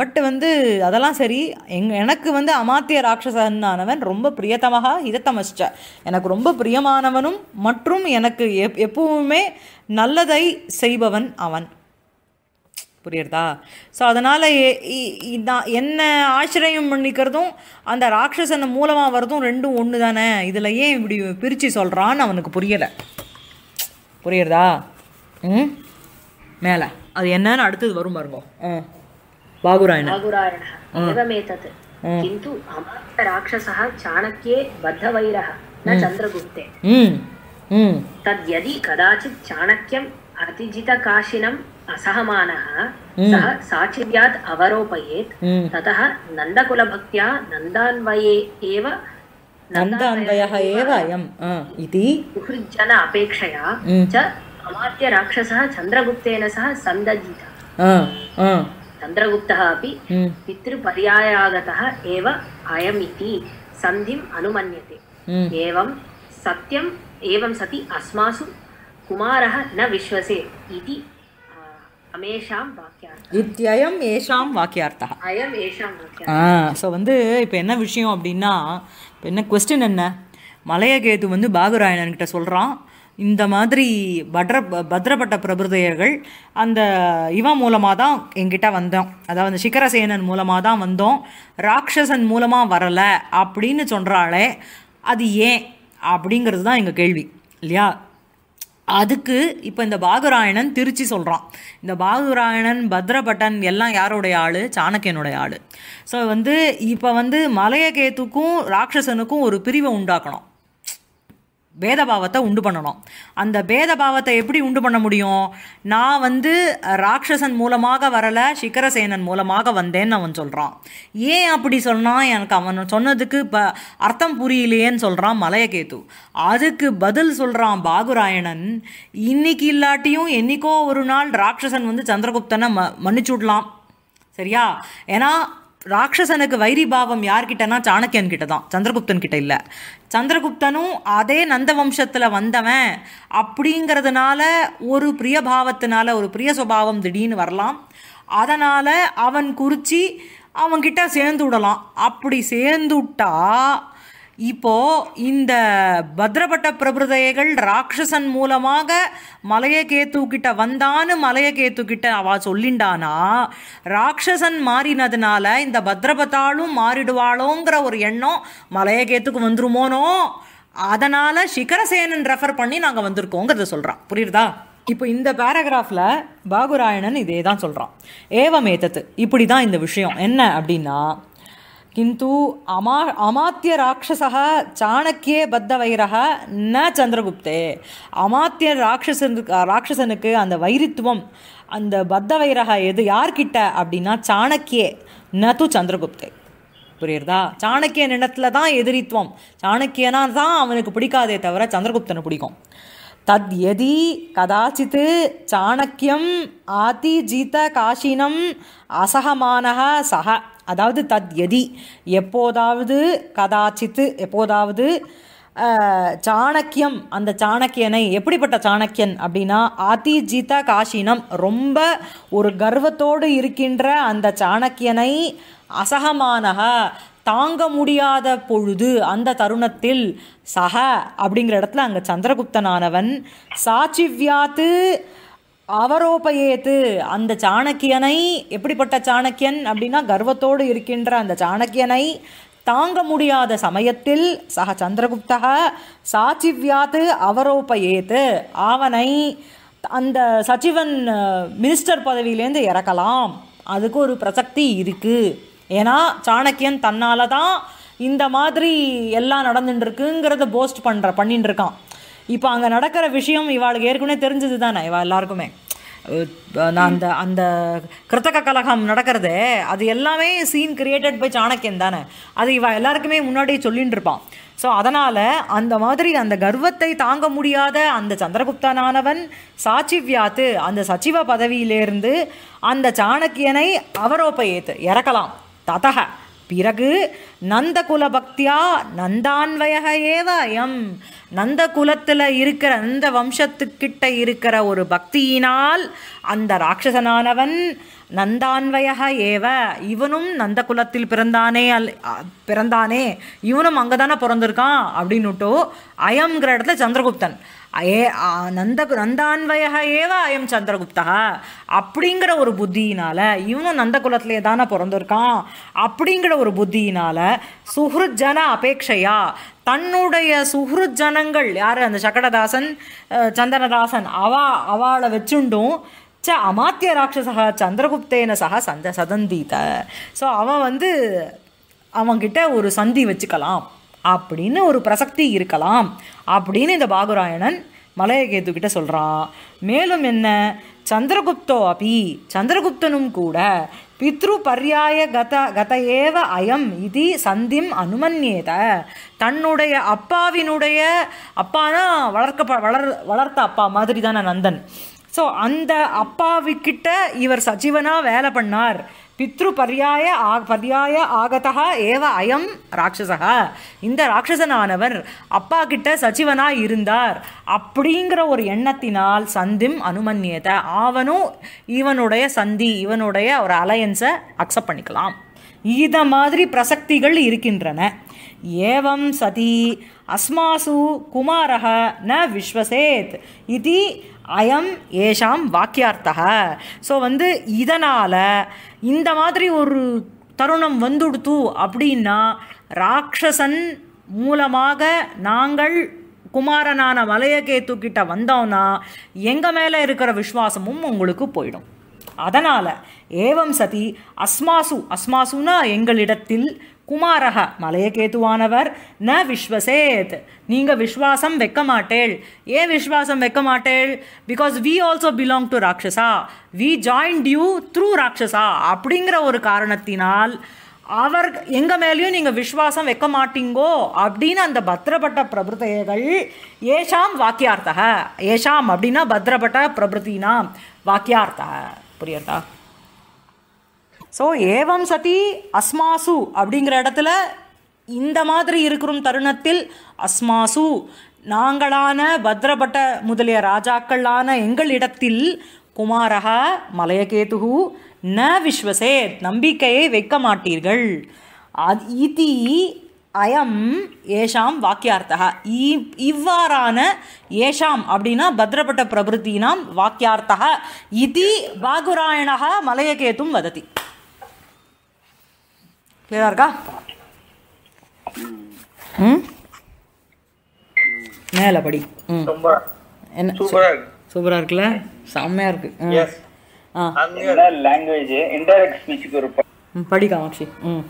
பட் வந்து அதெல்லாம் சரி எங் எனக்கு வந்து அமாத்திய ராட்சசனானவன் ரொம்ப பிரியத்தமாக ஹிதத்தமஸ்ட எனக்கு ரொம்ப பிரியமானவனும் மற்றும் எனக்கு எப் எப்பவுமே நல்லதை செய்பவன் அவன் புரியுறதா ஸோ அதனால் என்ன ஆச்சரியம் பண்ணிக்கிறதும் அந்த ராட்சசனை மூலமாக வரதும் ரெண்டும் ஒன்று தானே இதில் ஏன் இப்படி பிரித்து சொல்கிறான்னு அவனுக்கு புரியலை புரியுறதா ம் மேலே அது என்னன்னு அடுத்தது வரும் பாருங்க ம் பாகுராயண किन्तु राक्षसः चाणक्ये बद्धवैरः न चन्द्रगुप्ते तद्यदि कदाचित् चाणक्यं शिनम् असहमानः सः साक्षिद्यात् अवरोपयेत् ततः नन्दकुलभक्त्या नन्दान्वये एव एव अयम् इति च अमात्यराक्षसः चन्द्रगुप्तेन सह सन्दजितः चन्द्रगुप्तः अपि पितृपर्यायागतः एव अयमिति सन्धिम् अनुमन्यते एवं सत्यम् एवं सति अस्मासु குமாரः न विश्वसेत् इति இத்தியம் ஏஷாம் வாக்கியார்த்தா ஆ ஸோ வந்து இப்போ என்ன விஷயம் அப்படின்னா இப்போ என்ன கொஸ்டின் என்ன மலையகேது வந்து பாகுராயணன்கிட்ட சொல்கிறான் இந்த மாதிரி பட்ர பத்ரப்பட்ட பிரபுதையர்கள் அந்த இவன் மூலமாக தான் எங்கிட்ட வந்தோம் அதாவது சிகரசேனன் மூலமாக தான் வந்தோம் ராட்சசன் மூலமாக வரலை அப்படின்னு சொல்கிறாளே அது ஏன் அப்படிங்கிறது தான் எங்கள் கேள்வி இல்லையா அதுக்கு இப்போ இந்த பாகுராயணன் திருச்சி சொல்கிறான் இந்த பாகுராயணன் பத்ரபட்டன் எல்லாம் யாருடைய ஆள் சாணக்கியனுடைய ஆள் ஸோ வந்து இப்போ வந்து மலையகேத்துக்கும் ராட்சசனுக்கும் ஒரு பிரிவை உண்டாக்கணும் பேதபாவத்தை உண்டு பண்ணணும் அந்த பேதபாவத்தை எப்படி உண்டு பண்ண முடியும் நான் வந்து ராட்சசன் மூலமாக வரலை சிக்கரசேனன் மூலமாக வந்தேன்னு அவன் சொல்கிறான் ஏன் அப்படி சொன்னான் எனக்கு அவன் சொன்னதுக்கு இப்போ அர்த்தம் புரியலையேன்னு சொல்கிறான் மலையகேத்து அதுக்கு பதில் சொல்கிறான் பாகுராயணன் இன்னைக்கு இல்லாட்டியும் என்னைக்கோ ஒரு நாள் ராட்சசன் வந்து சந்திரகுப்தனை ம மன்னிச்சுடலாம் சரியா ஏன்னா ராட்சசனுக்கு வைரிபாவம் யார்கிட்டனா சாணக்கியன் கிட்ட தான் சந்திரகுப்தன் கிட்ட இல்லை சந்திரகுப்தனும் அதே நந்த வம்சத்தில் வந்தவன் அப்படிங்கிறதுனால ஒரு பிரிய பாவத்தினால ஒரு பிரிய சுபாவம் திடீர்னு வரலாம் அதனால் அவன் குறித்து அவன்கிட்ட சேர்ந்து விடலாம் அப்படி சேர்ந்துட்டா இப்போ இந்த பத்ரபட்ட பிரபுதைகள் ராட்சசன் மூலமாக மலையகேத்துக்கிட்ட வந்தான்னு கேத்துக்கிட்ட அவ சொல்லிண்டானா ராட்சசன் மாறினதுனால இந்த பத்ரபத்தாலும் மாறிடுவாளோங்கிற ஒரு எண்ணம் கேத்துக்கு வந்துருமோனோ அதனால் சிகரசேனன் ரெஃபர் பண்ணி நாங்கள் வந்திருக்கோங்கிறத சொல்கிறான் புரியுதா இப்போ இந்த பேராகிராஃபில் பாகுராயணன் இதே தான் சொல்கிறான் ஏவமேத்தத்து இப்படி தான் இந்த விஷயம் என்ன அப்படின்னா किन्तु अमा अमात्यराक्षसः चाणक्ये பத்தவைரக ந சந்திரகுப்தே அமாத்திய ராட்சசனுக்கு ராட்சசனுக்கு அந்த வைரித்துவம் அந்த பத்தவைரக எது யார்கிட்ட அப்படின்னா சாணக்கியே நது சந்திரகுப்தே புரியுறதா சாணக்கியன் நினத்தில் தான் எதிரித்துவம் சாணக்கியனா தான் அவனுக்கு பிடிக்காதே தவிர சந்திரகுப்தனை பிடிக்கும் தத் எதி கதாச்சித் சாணக்கியம் ஆதிஜீத காஷினம் அசகமான சக அதாவது தத் எதி எப்போதாவது கதாச்சித்து எப்போதாவது சாணக்கியம் அந்த சாணக்கியனை எப்படிப்பட்ட சாணக்கியன் அப்படின்னா ஆதிஜித காஷினம் ரொம்ப ஒரு கர்வத்தோடு இருக்கின்ற அந்த சாணக்கியனை அசகமான தாங்க முடியாத பொழுது அந்த தருணத்தில் சக அப்படிங்கிற இடத்துல அங்கே சந்திரகுப்தனானவன் சாச்சிவ்யாத்து அவரோபயேத்து அந்த சாணக்கியனை எப்படிப்பட்ட சாணக்கியன் அப்படின்னா கர்வத்தோடு இருக்கின்ற அந்த சாணக்கியனை தாங்க முடியாத சமயத்தில் சக சந்திரகுப்தக சாச்சிவ்யாத்து அவரோபயேத்து அவனை அந்த சச்சிவன் மினிஸ்டர் பதவியிலேருந்து இறக்கலாம் அதுக்கு ஒரு பிரசக்தி இருக்குது ஏன்னா சாணக்கியன் தன்னால் தான் இந்த மாதிரி எல்லாம் நடந்துட்டுருக்குங்கிறத போஸ்ட் பண்ணுற பண்ணிட்டு இருக்கான் இப்போ அங்கே நடக்கிற விஷயம் இவாளுக்கு ஏற்கனவே தெரிஞ்சது தானே இவா எல்லாருக்குமே நான் அந்த அந்த கிருத்தக கலகம் நடக்கிறது அது எல்லாமே சீன் கிரியேட்டட் பை சாணக்கியன் தானே அது இவ எல்லாருக்குமே முன்னாடியே சொல்லின்னு இருப்பான் ஸோ அதனால் அந்த மாதிரி அந்த கர்வத்தை தாங்க முடியாத அந்த சந்திரகுப்தனானவன் சாச்சிவ்யாத்து அந்த சச்சிவ பதவியிலேருந்து அந்த சாணக்கியனை அவரோப்ப ஏற்று இறக்கலாம் ததக பிறகு நந்தகுல பக்தியா நந்தான்வயக ஏவ எம் நந்த குலத்தில் இருக்கிற அந்த வம்சத்துக்கிட்ட இருக்கிற ஒரு பக்தியினால் அந்த ராட்சசனானவன் நந்தான்வயக ஏவ இவனும் நந்த குலத்தில் பிறந்தானே அல் பிறந்தானே இவனும் அங்கே தானே பிறந்திருக்கான் அப்படின்னுட்டோ அயம்ங்கிற இடத்துல சந்திரகுப்தன் ஏ நந்த நந்தான்வய ஏவ அயம் சந்திரகுப்தா அப்படிங்கிற ஒரு புத்தியினால் இவனும் நந்த குலத்திலே தானே பிறந்திருக்கான் அப்படிங்கிற ஒரு புத்தியினால் சுஹ்ருத் அபேட்சையா தன்னுடைய சுஹ்ருத் ஜனங்கள் யார் அந்த சக்கடதாசன் சந்தனதாசன் அவா அவளை வச்சுண்டும் ச அமாத்திய ராட்சசா சந்திரகுப்தேன சக சந்த சதந்தீத ஸோ அவன் வந்து அவங்கிட்ட ஒரு சந்தி வச்சுக்கலாம் அப்படின்னு ஒரு பிரசக்தி இருக்கலாம் அப்படின்னு இந்த பாகுராயணன் மலையகேது கிட்ட சொல்கிறான் மேலும் என்ன சந்திரகுப்தோ அபி சந்திரகுப்தனும் கூட பித்ரு பர்யாய கத கதையேவ அயம் இது சந்திம் அனுமன்யேத தன்னுடைய அப்பாவினுடைய அப்பானா வளர்க்க வளர் வளர்த்த அப்பா மாதிரி தானே நந்தன் ஸோ அந்த அப்பாவிக்கிட்ட இவர் சஜீவனாக வேலை பண்ணார் பித்ருபர்யாய ஆ பரியாய ஆகதா ஏவ அயம் ராட்சசா இந்த ராட்சசனானவர் அப்பா கிட்ட சச்சிவனாக இருந்தார் அப்படிங்கிற ஒரு எண்ணத்தினால் சந்திம் அனுமன்யத்தை அவனும் இவனுடைய சந்தி இவனுடைய ஒரு அலையன்ஸை அக்செப்ட் பண்ணிக்கலாம் இத மாதிரி பிரசக்திகள் இருக்கின்றன ஏவம் சதி அஸ்மாசு குமாரக ந விஸ்வசேத் இது அயம் ஏஷாம் வாக்கியார்த்தக ஸோ வந்து இதனால் இந்த மாதிரி ஒரு தருணம் வந்துடுத்து அப்படின்னா ராட்சசன் மூலமாக நாங்கள் குமாரனான மலையகேத்து கிட்ட வந்தோம்னா எங்கள் மேலே இருக்கிற விஸ்வாசமும் உங்களுக்கு போயிடும் அதனால் ஏவம் சதி அஸ்மாசு அஸ்மாசுனா எங்களிடத்தில் குமாரக மலையகேதுவானவர் ந விஸ்வசேத் நீங்கள் விஸ்வாசம் வைக்க மாட்டேள் ஏன் விஸ்வாசம் வைக்க மாட்டேள் because we also belong to Rakshasa we joined you through Rakshasa அப்படிங்கிற ஒரு காரணத்தினால் அவர் எங்கள் மேலேயும் நீங்கள் விஸ்வாசம் வைக்க மாட்டீங்கோ அப்படின்னு அந்த பத்திரப்பட்ட பிரபுத்தைகள் ஏஷாம் வாக்கியார்த்தக ஏஷாம் அப்படின்னா பத்திரப்பட்ட பிரபுத்தினாம் வாக்கியார்த்தக புரியுறதா ஸோ ஏவம் சதி அஸ்மாசு அப்படிங்கிற இடத்துல இந்த மாதிரி இருக்கிற தருணத்தில் அஸ்மாசு நாங்களான பத்ரபட்ட முதலிய ராஜாக்களான எங்கள் இடத்தில் குமாரகா மலையகேதுகு ந விஸ்வசே நம்பிக்கையை வைக்க மாட்டீர்கள் இது அயம் ஏஷாம் வாக்கியார்த்தா இவ்வாறான ஏஷாம் அப்படின்னா பத்ரபட்ட பிரபுத்தினாம் வாக்கியார்த்தா இதி பாகுராயணா மலையகேதும் வததி கிளியராக இருக்கா ம் மேலே படி ம் என்ன சூப்பராக இருக்குல்ல செம்மையா இருக்கு ஆ லாங்குவேஜ் இன்டைரக்ட் ஸ்பீச்சுக்கு ஒரு படி காமாட்சி ம்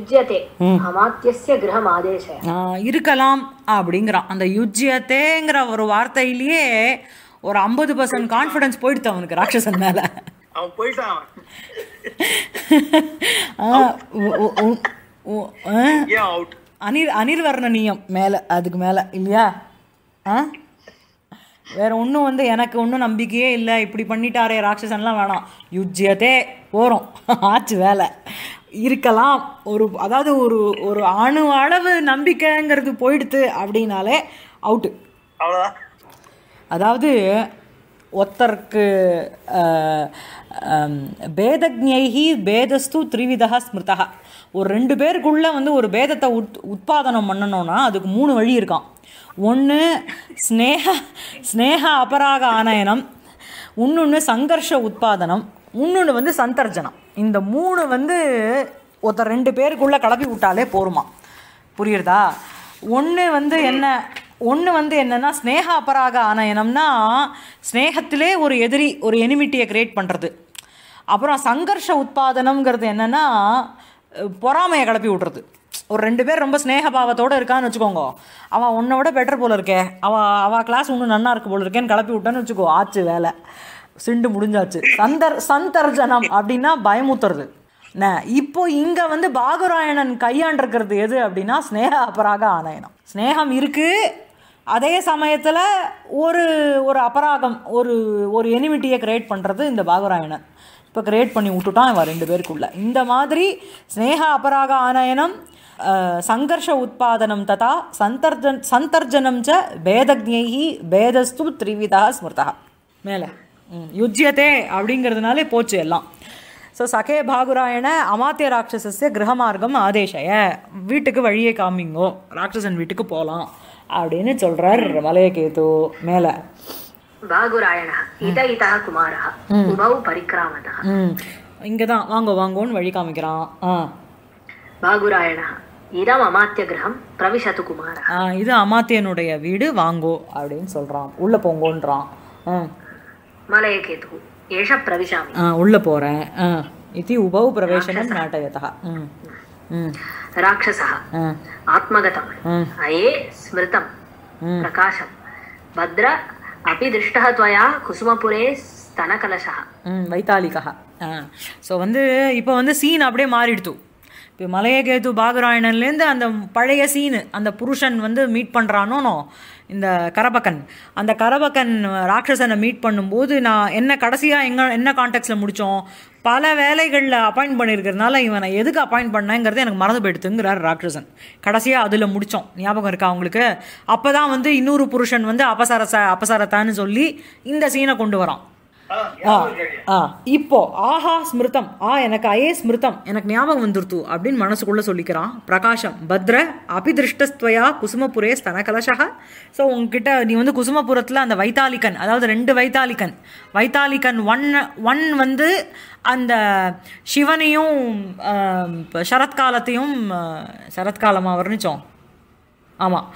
இருக்கலாம் அப்படிங்கிறான் அந்த யுஜ்யத்தேங்கிற ஒரு வார்த்தையிலேயே ஒரு ஐம்பது பர்சன்ட் கான்ஃபிடன்ஸ் போயிடுத்து அவனுக்கு ராட்சசன் மேலே அவன் போயிட்டான் அவன் அனிர் அனிர்வர்ணனியம் மேலே அதுக்கு மேலே இல்லையா ஆ வேற ஒன்றும் வந்து எனக்கு ஒன்றும் நம்பிக்கையே இல்லை இப்படி பண்ணிட்டாரே ராட்சசன்லாம் வேணாம் யுஜ்யத்தே போகிறோம் ஆச்சு வேலை இருக்கலாம் ஒரு அதாவது ஒரு ஒரு அணு அளவு நம்பிக்கைங்கிறது போயிடுத்து அப்படின்னாலே அவுட்டு அவ்வளோதான் அதாவது ஒத்தர்க்கு பேதஜைஹி பேதஸ்து த்ரிவிதா ஸ்மிருதா ஒரு ரெண்டு பேருக்குள்ளே வந்து ஒரு பேதத்தை உத் உற்பாதனம் பண்ணணும்னா அதுக்கு மூணு வழி இருக்கான் ஒன்று ஸ்னேக ஸ்னேக அபராக ஆனயனம் இன்னொன்று சங்கர்ஷ உற்பாதனம் இன்னொன்று வந்து சந்தர்ஜனம் இந்த மூணு வந்து ஒருத்தர் ரெண்டு பேருக்குள்ளே கலப்பி விட்டாலே போருமா புரியுறதா ஒன்று வந்து என்ன ஒன்று வந்து என்னென்னா ஸ்னேக அபராக ஆனயனம்னா ஸ்னேகத்திலே ஒரு எதிரி ஒரு எனிமிட்டியை கிரியேட் பண்ணுறது அப்புறம் சங்கர்ஷ உற்பத்தனம்ங்கிறது என்னென்னா பொறாமையை கிளப்பி விட்றது ஒரு ரெண்டு பேர் ரொம்ப ஸ்னேக பாவத்தோடு இருக்கான்னு வச்சுக்கோங்க அவள் உன்னை விட பெட்டர் போல இருக்கே அவள் அவள் கிளாஸ் இன்னும் நன்னா இருக்கு போல் இருக்கேன்னு கிளப்பி விட்டான்னு வச்சுக்கோ ஆச்சு வேலை சிண்டு முடிஞ்சாச்சு சந்தர் சந்தர்ஜனம் அப்படின்னா பயமுத்துறது இப்போ இங்கே வந்து பாகுராயணன் கையாண்டிருக்கிறது எது அப்படின்னா ஸ்னேக அபராக ஆனயனம் ஸ்னேகம் இருக்குது அதே சமயத்தில் ஒரு ஒரு அபராதம் ஒரு ஒரு எனிமிட்டியை கிரியேட் பண்ணுறது இந்த பாகராயணன் இப்போ கிரியேட் பண்ணி விட்டுட்டான் இவன் ரெண்டு பேருக்குள்ளே இந்த மாதிரி ஸ்னேக அபராக ஆனயனம் சங்கர்ஷ உத்பாதனம் ததா சந்தர்ஜன் சந்தர்ஜனம் ச பேதஜை பேதஸ்து த்ரிவிதா ஸ்மிருதா மேலே யுஜ்யத்தே அப்படிங்கிறதுனாலே போச்சு எல்லாம் ஸோ சகே பாகுராயண அமாத்திய ராட்சசஸ்ய கிரகமார்க்கம் ஆதேஷய வீட்டுக்கு வழியே காமிங்கோ ராட்சசன் வீட்டுக்கு போகலாம் அப்படின்னு சொல்றார் மலையகேது மேல இங்கதான் வாங்க வாங்கோன்னு வழி காமிக்கிறான் ஆ அமாத்திய கிரகம் பிரவிஷத்து இது அமாத்தியனுடைய வீடு வாங்கோ அப்படின்னு சொல்றான் உள்ள போங்கோன்றான் உள்ள போறேன் இது உபவு பிரவேசனம் நாட்டயதா ராட்சசா ஆத்மகதம் அயே ஸ்மிருதம் பிரகாஷம் பத்ர அபி திருஷ்டா துவயா குசுமபுரே ஸ்தன கலசா ம் வைத்தாலிகா ஸோ வந்து இப்போ வந்து சீன் அப்படியே மாறிடுத்து இப்போ மலையகேது பாகராயணன்லேருந்து அந்த பழைய சீனு அந்த புருஷன் வந்து மீட் பண்ணுறானோனோ இந்த கரபக்கன் அந்த கரபக்கன் ராட்சசனை மீட் பண்ணும்போது நான் என்ன கடைசியாக எங்கே என்ன கான்டாக்ட்ஸில் முடித்தோம் பல வேலைகளில் அப்பாயிண்ட் பண்ணியிருக்கிறதுனால இவனை எதுக்கு அப்பாயிண்ட் பண்ணேங்கிறது எனக்கு மறந்து போயிடுத்துங்கிறார் ராட்சசன் கடைசியாக அதில் முடித்தோம் ஞாபகம் இருக்கா அவங்களுக்கு அப்போ தான் வந்து இன்னொரு புருஷன் வந்து அபசாரச அபசாரத்தான்னு சொல்லி இந்த சீனை கொண்டு வரான் ஆ இப்போ ஆஹா ஸ்மிருதம் ஆ எனக்கு அயே ஸ்மிருதம் எனக்கு ஞாபகம் வந்துருத்து அப்படின்னு மனசுக்குள்ளே சொல்லிக்கிறான் பிரகாஷம் பத்ர அபிதிருஷ்டஸ்துவயா குசுமபுரே ஸ்தனகலசக ஸோ உங்ககிட்ட நீ வந்து குசுமபுரத்தில் அந்த வைத்தாலிக்கன் அதாவது ரெண்டு வைத்தாலிக்கன் வைத்தாலிக்கன் ஒன் ஒன் வந்து அந்த சிவனையும் சரத்காலத்தையும் சரத்காலமாக வர்ணிச்சோம் ஆமாம்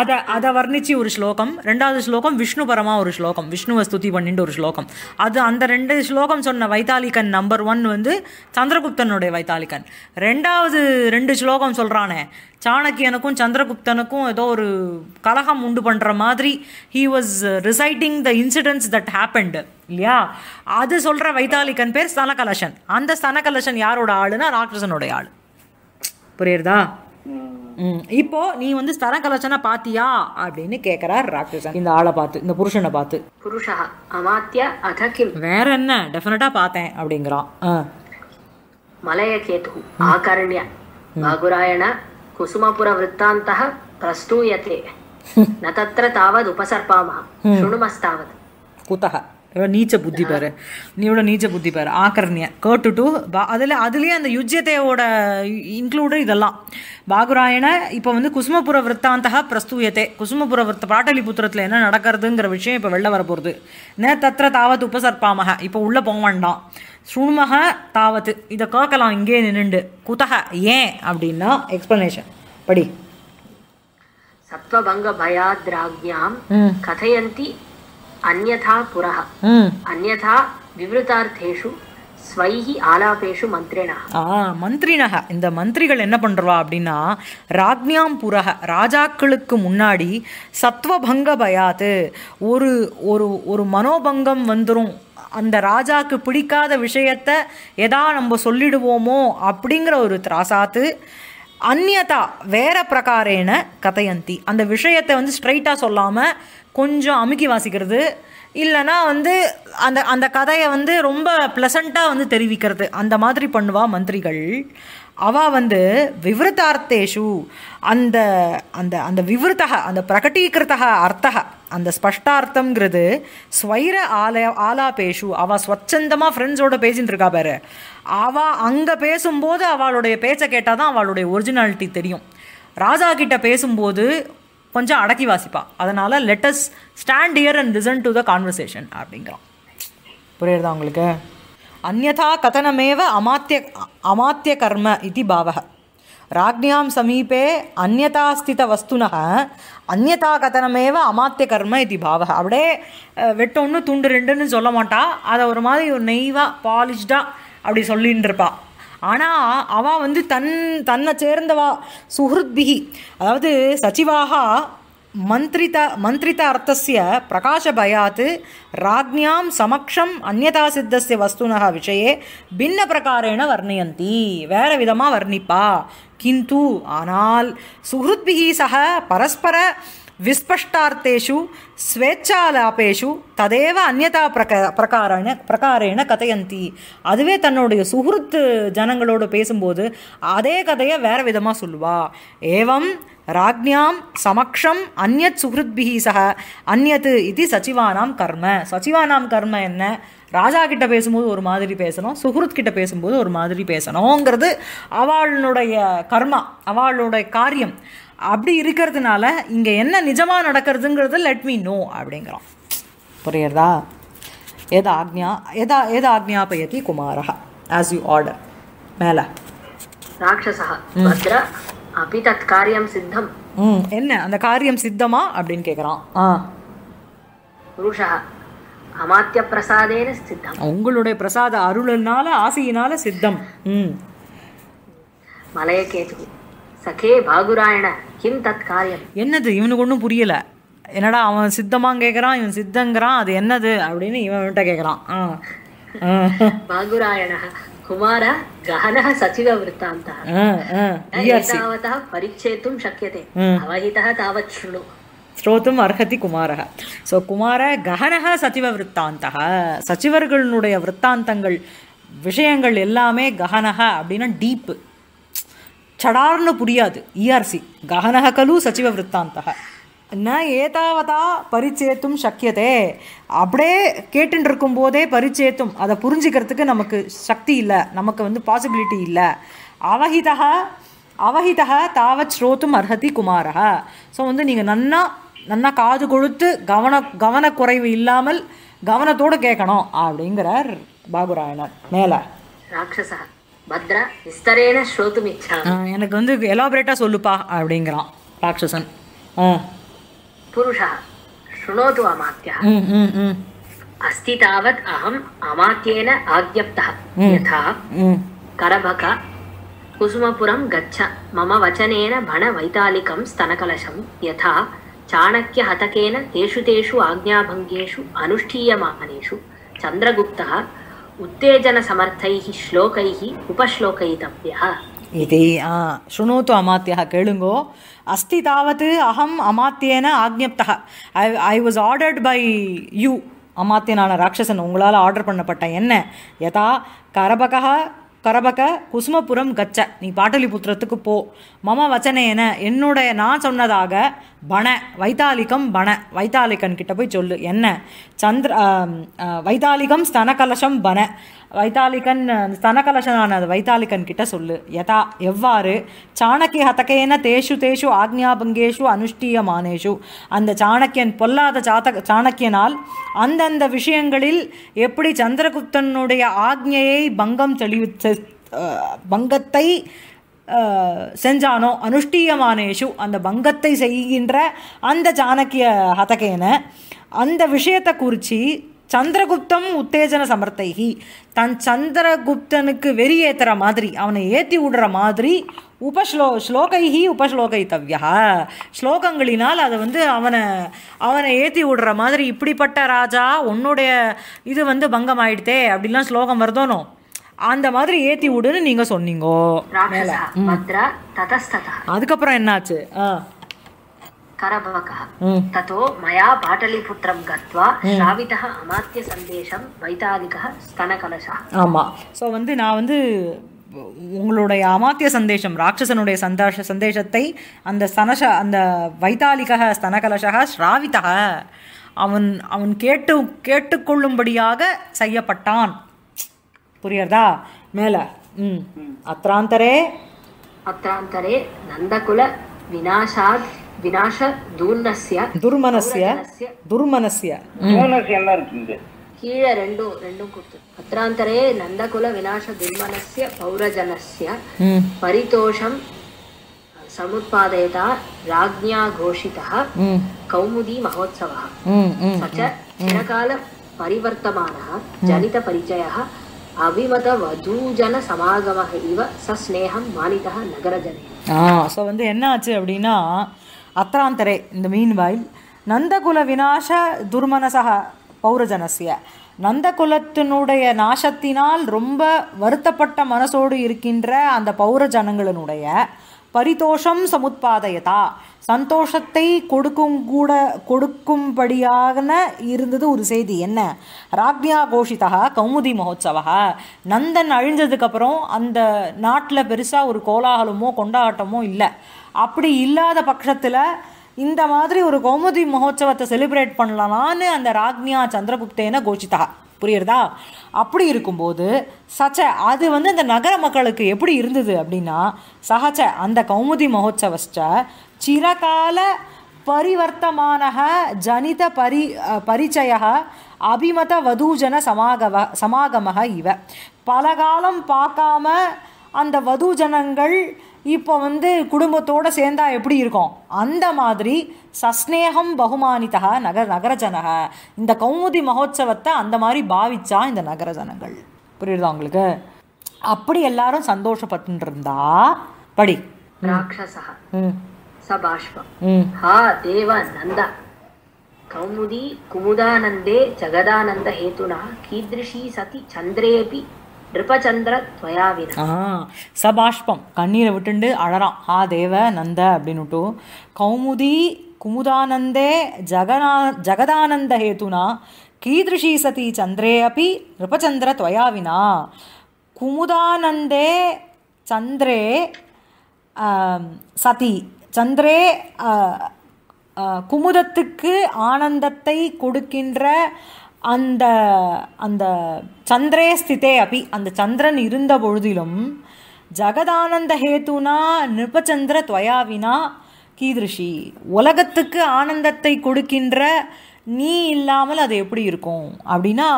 அதை அதை வர்ணித்து ஒரு ஸ்லோகம் ரெண்டாவது ஸ்லோகம் விஷ்ணு பரமாக ஒரு ஸ்லோகம் விஷ்ணுவை ஸ்துதி பண்ணிட்டு ஒரு ஸ்லோகம் அது அந்த ரெண்டு ஸ்லோகம் சொன்ன வைத்தாலிகன் நம்பர் ஒன் வந்து சந்திரகுப்தனுடைய வைத்தாலிக்கன் ரெண்டாவது ரெண்டு ஸ்லோகம் சொல்கிறானே சாணக்கியனுக்கும் சந்திரகுப்தனுக்கும் ஏதோ ஒரு கலகம் உண்டு பண்ணுற மாதிரி he was reciting the incidents that happened இல்லையா அது சொல்கிற வைத்தாலிகன் பேர் ஸ்தனகலசன் அந்த ஸ்தனகலசன் யாரோட ஆளுனா ராட்சசனுடைய ஆள் புரியுறதா இப்போ நீ வந்து ஸ்தர கலச்சனை பாத்தியா அப்படின்னு கேக்குறார் ராட்சசன் இந்த ஆளை பார்த்து இந்த புருஷனை பார்த்து புருஷா அமாத்திய அதகில் வேற என்ன டெஃபினட்டா பார்த்தேன் அப்படிங்கிறான் மலைய கேத்து ஆகரண்ய மகுராயண குசுமபுர விற்த்தாந்த பிரஸ்தூயத்தே ந தத்திர தாவத் உபசர்பாம சுணுமஸ்தாவத் குத்தக இவ்வளோ நீச்ச புத்தி பாரு நீ இவ்வளோ நீச்ச புத்தி பாரு ஆக்கரணிய கேட்டுட்டு பா அதில் அதுலேயே அந்த யுஜ்யத்தையோட இன்க்ளூடு இதெல்லாம் பாகுராயண இப்போ வந்து குசுமபுர விற்த்தாந்தா பிரஸ்தூயத்தை குசுமபுர விற்த்த பாட்டலிபுத்திரத்தில் என்ன நடக்கிறதுங்கிற விஷயம் இப்போ வெளில வரப்போகிறது நே தத்திர தாவத் உபசர்ப்பாமக இப்போ உள்ளே போக வேண்டாம் சுணுமக தாவத்து இதை கேட்கலாம் இங்கே நின்று குதக ஏன் அப்படின்னா எக்ஸ்ப்ளனேஷன் படி சத்வபங்க பயாத்ராஜ்யாம் கதையந்தி அந்யதா புரஹ அந்யதா விவருத்தார்த்தேஷு ஸ்வைஹி ஆலாபேஷு மந்திரிணா ஆ மந்திரினக இந்த மந்திரிகள் என்ன பண்ணுறவா அப்படின்னா ராக்ஞாம் புரக ராஜாக்களுக்கு முன்னாடி சத்வபங்க பயாது ஒரு ஒரு ஒரு மனோபங்கம் வந்துடும் அந்த ராஜாக்கு பிடிக்காத விஷயத்த எதா நம்ம சொல்லிடுவோமோ அப்படிங்கிற ஒரு திராசாத்து அந்நியதா வேற பிரகாரேன கதையந்தி அந்த விஷயத்தை வந்து ஸ்ட்ரைட்டாக சொல்லாமல் கொஞ்சம் அமுக்கி வாசிக்கிறது இல்லைனா வந்து அந்த அந்த கதையை வந்து ரொம்ப ப்ளசண்ட்டாக வந்து தெரிவிக்கிறது அந்த மாதிரி பண்ணுவா மந்திரிகள் அவள் வந்து விவருத்தார்த்தேஷு அந்த அந்த அந்த விவருத்த அந்த பிரகட்டீகிருத்த அர்த்த அந்த ஸ்பஷ்டார்த்தங்கிறது ஸ்வைர ஆலய ஆலாபேஷு அவள் ஸ்வச்சந்தமாக ஃப்ரெண்ட்ஸோட பேசின்னு பாரு அவள் அங்கே பேசும்போது அவளுடைய பேச்சை கேட்டால் தான் அவளுடைய ஒரிஜினாலிட்டி தெரியும் ராஜா கிட்ட பேசும்போது கொஞ்சம் அடக்கி வாசிப்பா அதனால் let us stand here and listen to the conversation அப்படிங்கிறான் புரியுறதா உங்களுக்கு அந்நதா கதனமேவ அமாத்திய அமாத்திய கர்ம இது பாவக ராஜ்ஞாம் சமீபே அந்நதாஸ்தித வஸ்துனக அந்நதா கதனமேவ அமாத்திய கர்ம இது பாவக அப்படியே வெட்டொன்று துண்டு ரெண்டுன்னு சொல்ல மாட்டா அதை ஒரு மாதிரி ஒரு நெய்வாக பாலிஷ்டாக அப்படி சொல்லின்னு இருப்பாள் ஆனால் அவள் வந்து தன் தன்னை சேர்ந்தவா சுஹൃத்பிகி அதாவது சச்சிவாக மந்திரித மந்திரித அர்த்தசிய பிரகாசபயாத் ராஜ்யாம் சமக்ஷம் அந்நதா சித்தசிய வஸ்துனக விஷயே பின்ன பிரகாரேண வர்ணயந்தி வேறு விதமாக வர்ணிப்பா கிந்து ஆனால் சுஹൃத்பிகி சக பரஸ்பர विस्पष्टार्थेषु ஸ்வேச்சாலாபேஷு ததேவ அந்நதா பிரக பிரகாரண பிரகாரேண கதையந்தி அதுவே தன்னுடைய சுகுருத்து ஜனங்களோடு பேசும்போது அதே கதையை வேறு விதமாக சொல்லுவா ஏவம் ராஜ்யாம் சமக்ஷம் அந்நத் சுகிருத்பிஹி சக அந்நத்து இது சச்சிவானாம் கர்ம சச்சிவானாம் கர்ம என்ன ராஜா கிட்ட பேசும்போது ஒரு மாதிரி பேசணும் சுகுருத் கிட்ட பேசும்போது ஒரு மாதிரி பேசணுங்கிறது அவளுடைய கர்மா அவளுடைய காரியம் அப்படி இருக்கிறதுனால இங்கே என்ன நிஜமாக நடக்கிறதுங்கிறது லெட் மீ நோ அப்படிங்கிறோம் புரியுறதா எத ஆக்ஞா எதா எதா பயத்தி குமாரா ஆஸ் யூ ஆர்டர் மேலே காரியம் சித்தம் என்ன அந்த காரியம் சித்தமா அப்படின்னு கேட்குறான் ஆ சித்தம் உங்களுடைய பிரசாத சித்தம் ம் சகே பாகுராயண கிம் தத் காரியம் என்னது இவனுக்கு ஒன்றும் புரியல என்னடா அவன் சித்தமாக கேட்குறான் இவன் சித்தங்கிறான் அது என்னது அப்படின்னு இவன் இவன்கிட்ட கேட்குறான் பாகுராயண குமார கஹன சச்சிவ விற்த்தாந்தா e ஏதாவதா பரிச்சேத்தும் சக்கியதே அவஹிதா தாவத் ஸ்ருணு ஸ்ரோத்தும் அர்ஹதி குமாரக ஸோ குமார கஹனக சச்சிவ விற்த்தாந்தக சச்சிவர்களுடைய விற்த்தாந்தங்கள் விஷயங்கள் எல்லாமே கஹனக அப்படின்னா டீப்பு சடார்னு புரியாது இஆர்சி ಆರ್ ಸಿ ಗಹನಃ ಖಲು ந ஏதாவதா பரிச்சேத்தும் சக்கியதே அப்படியே கேட்டுட்டு போதே பரிச்சேத்தும் அதை புரிஞ்சுக்கிறதுக்கு நமக்கு சக்தி இல்லை நமக்கு வந்து பாசிபிலிட்டி இல்லை அவஹிதா அவஹிதா தாவச் ஸ்ரோத்தும் அர்ஹதி குமாரா ஸோ வந்து நீங்கள் நன்னா நன்னா காது கொடுத்து கவன கவனக்குறைவு இல்லாமல் கவனத்தோடு கேட்கணும் அப்படிங்கிறார் பாகுராயனர் மேலே ராட்சசா பத்ரா விஸ்தரேன ஸ்ரோதுமிச்சா எனக்கு வந்து எலாபரேட்டா சொல்லுப்பா அப்படிங்கிறான் ராட்சசன் புருஷா சுணோது அமாத்தியா அஸ்தி தாவத் அகம் அமாத்தியேன ஆக்யப்தா யதா கரபக குசுமபுரம் கச்ச மம வச்சனேன பண வைதாலிகம் ஸ்தனகலசம் யதா చాణక్య హతకేన తేషు తేషు ఆజ్ఞాభంగేషు అనుష్ఠీయమానేషు చంద్రగుప్త उत्तेजनसमर्थैः श्लोकैः उपश्लोकयितव्यः इति शृणोतु अमात्यः केळुङ्गो अस्ति तावत् अहम् अमात्येन आज्ञप्तः ऐ ऐ वास् आर्डर्ड् बै यू அமாத்தியனான ராட்சசன் உங்களால் ஆர்டர் பண்ணப்பட்ட என்ன யதா கரபகா கரபக குசுமபுரம் கச்ச நீ பாட்டலிபுத்திரத்துக்கு போ மம வச்சனேன என்னுடைய நான் சொன்னதாக பண வைத்தாலிகம் பண வைத்தாலிக்கன் கிட்ட போய் சொல்லு என்ன சந்திர வைத்தாலிகம் ஸ்தனகலசம் பண வைத்தாலிகன் ஸ்தனகலசனான வைத்தாலிக்கன் கிட்ட சொல்லு யதா எவ்வாறு சாணக்கிய ஹதகேன தேஷு தேஷு ஆக்ஞாபங்கேஷு அனுஷ்டீயமானேஷு அந்த சாணக்கியன் பொல்லாத சாத சாணக்கியனால் அந்தந்த விஷயங்களில் எப்படி சந்திரகுப்தனுடைய ஆக்ஞையை பங்கம் தெளிவித்த பங்கத்தை செஞ்சானோ அனுஷ்டீயமானேஷு அந்த பங்கத்தை செய்கின்ற அந்த சாணக்கிய ஹதகேன அந்த விஷயத்தை குறித்து சந்திரகுப்தம் உத்தேஜன சமர்த்தைகி தன் சந்திரகுப்தனுக்கு வெறி ஏற்றுற மாதிரி அவனை ஏற்றி விடுற மாதிரி உபஸ்லோ ஸ்லோகைஹி தவ்யா ஸ்லோகங்களினால் அதை வந்து அவனை அவனை ஏற்றி விடுற மாதிரி இப்படிப்பட்ட ராஜா உன்னுடைய இது வந்து பங்கமாயிடுதே அப்படிலாம் ஸ்லோகம் வருதோனோ அந்த மாதிரி ஏத்தி விடுன்னு நீங்க சொன்னீங்க அதுக்கப்புறம் என்னாச்சு கரபவகः ततो मया पाटलिपुत्रं गत्वा श्रावितः अमात्य सन्देशं वैतालिकः स्तनकलशः ஆமாம் ஸோ வந்து நான் வந்து உங்களுடைய அமாத்திய சந்தேஷம் ராட்சசனுடைய சந்தாஷ சந்தேஷத்தை அந்த சனஷ அந்த வைத்தாலிக ஸ்தனகலஷக ஸ்ராவிதக அவன் அவன் கேட்டு கேட்டுக்கொள்ளும்படியாக செய்யப்பட்டான் புரியறதா மேல ம் அத்ராந்தரே அத்ராந்தரே நந்தகுல விநாசாத் விநாச தூர்ணசிய துர்மனசிய துர்மனசிய தூர்ணஸ்ய துர்மனஸ்ய துர்மனஸ்ய கீழே ரெண்டும் ரெண்டும் கொடுத்து அத்ராந்தரே நந்தகுல விநாச துர்மனஸ்ய பௌரஜனஸ்ய பரிதோஷம் சமுத்பாதயதா ராஜ்யா கோஷிதா கௌமுதி மகோத்சவா சச்ச च चिरकाल ஜனித பரிச்சயா அவிமத வதூஜன சமாகமாக இவ சஸ்நேகம் மானிதா நகரஜனே ஆ ஸோ வந்து என்ன ஆச்சு அப்படின்னா அத்ராந்தரே இந்த மீன்வாயில் நந்தகுல விநாச துர்மனசக பௌரஜனசிய நந்தகுலத்தினுடைய நாசத்தினால் ரொம்ப வருத்தப்பட்ட மனசோடு இருக்கின்ற அந்த பௌரஜனங்களினுடைய பரிதோஷம் சமுத்பாதயதா சந்தோஷத்தை கொடுக்கும் கூட கொடுக்கும்படியாக இருந்தது ஒரு செய்தி என்ன ராக்யா கோஷிதா கௌமுதி மகோத்சவா நந்தன் அழிஞ்சதுக்கப்புறம் அந்த நாட்டில் பெருசாக ஒரு கோலாகலமோ கொண்டாட்டமோ இல்லை அப்படி இல்லாத பட்சத்தில் இந்த மாதிரி ஒரு கௌமுதி மகோத்சவத்தை செலிப்ரேட் பண்ணலான்னு அந்த ராக்யா சந்திரகுப்தேன கோஷிதா புரியுறதா அப்படி இருக்கும்போது சச்ச அது வந்து இந்த நகர மக்களுக்கு எப்படி இருந்தது அப்படின்னா சகச்ச அந்த கௌமுதி மகோத்சவச்ச சிரகால பரிவர்த்தமான ஜனித பரி பரிச்சய அபிமத வதூஜன சமாகவ சமாகமாக இவ பல காலம் பார்க்காம அந்த வதூஜனங்கள் இப்போ வந்து குடும்பத்தோடு சேர்ந்தா எப்படி இருக்கும் அந்த மாதிரி சஸ்நேகம் பகுமானிதா நகர நகரஜனக இந்த கௌமுதி மகோத்சவத்தை அந்த மாதிரி பாவிச்சா இந்த நகர ஜனங்கள் புரியுதா உங்களுக்கு அப்படி எல்லாரும் சந்தோஷப்பட்டு இருந்தா படி ஹா நந்தா கௌமுதி குமுதானந்தே ஜகதானந்த ஹேதுனா கீதிருஷி சதி சந்திரேபி நிருபச்சந்திர சபாஷ்பம் கண்ணீரை விட்டுண்டு அழறான் ஆ தேவ நந்த அப்படின்னுட்டு கௌமுதி குமுதானந்தே ஜகனா ஜகதானந்த ஹேத்துனா கீதிருஷி சதி சந்திரே அப்படி நிருபச்சந்திர துவயாவினா குமுதானந்தே சந்திரே சதி சந்திரே குமுதத்துக்கு ஆனந்தத்தை கொடுக்கின்ற அந்த அந்த சந்திரே ஸ்திதே அப்படி அந்த சந்திரன் இருந்த பொழுதிலும் ஜெகதானந்த ஹேத்துனா நிருபச்சந்திர துவயாவினா கீதிருஷி உலகத்துக்கு ஆனந்தத்தை கொடுக்கின்ற நீ இல்லாமல் அது எப்படி இருக்கும் அப்படின்னா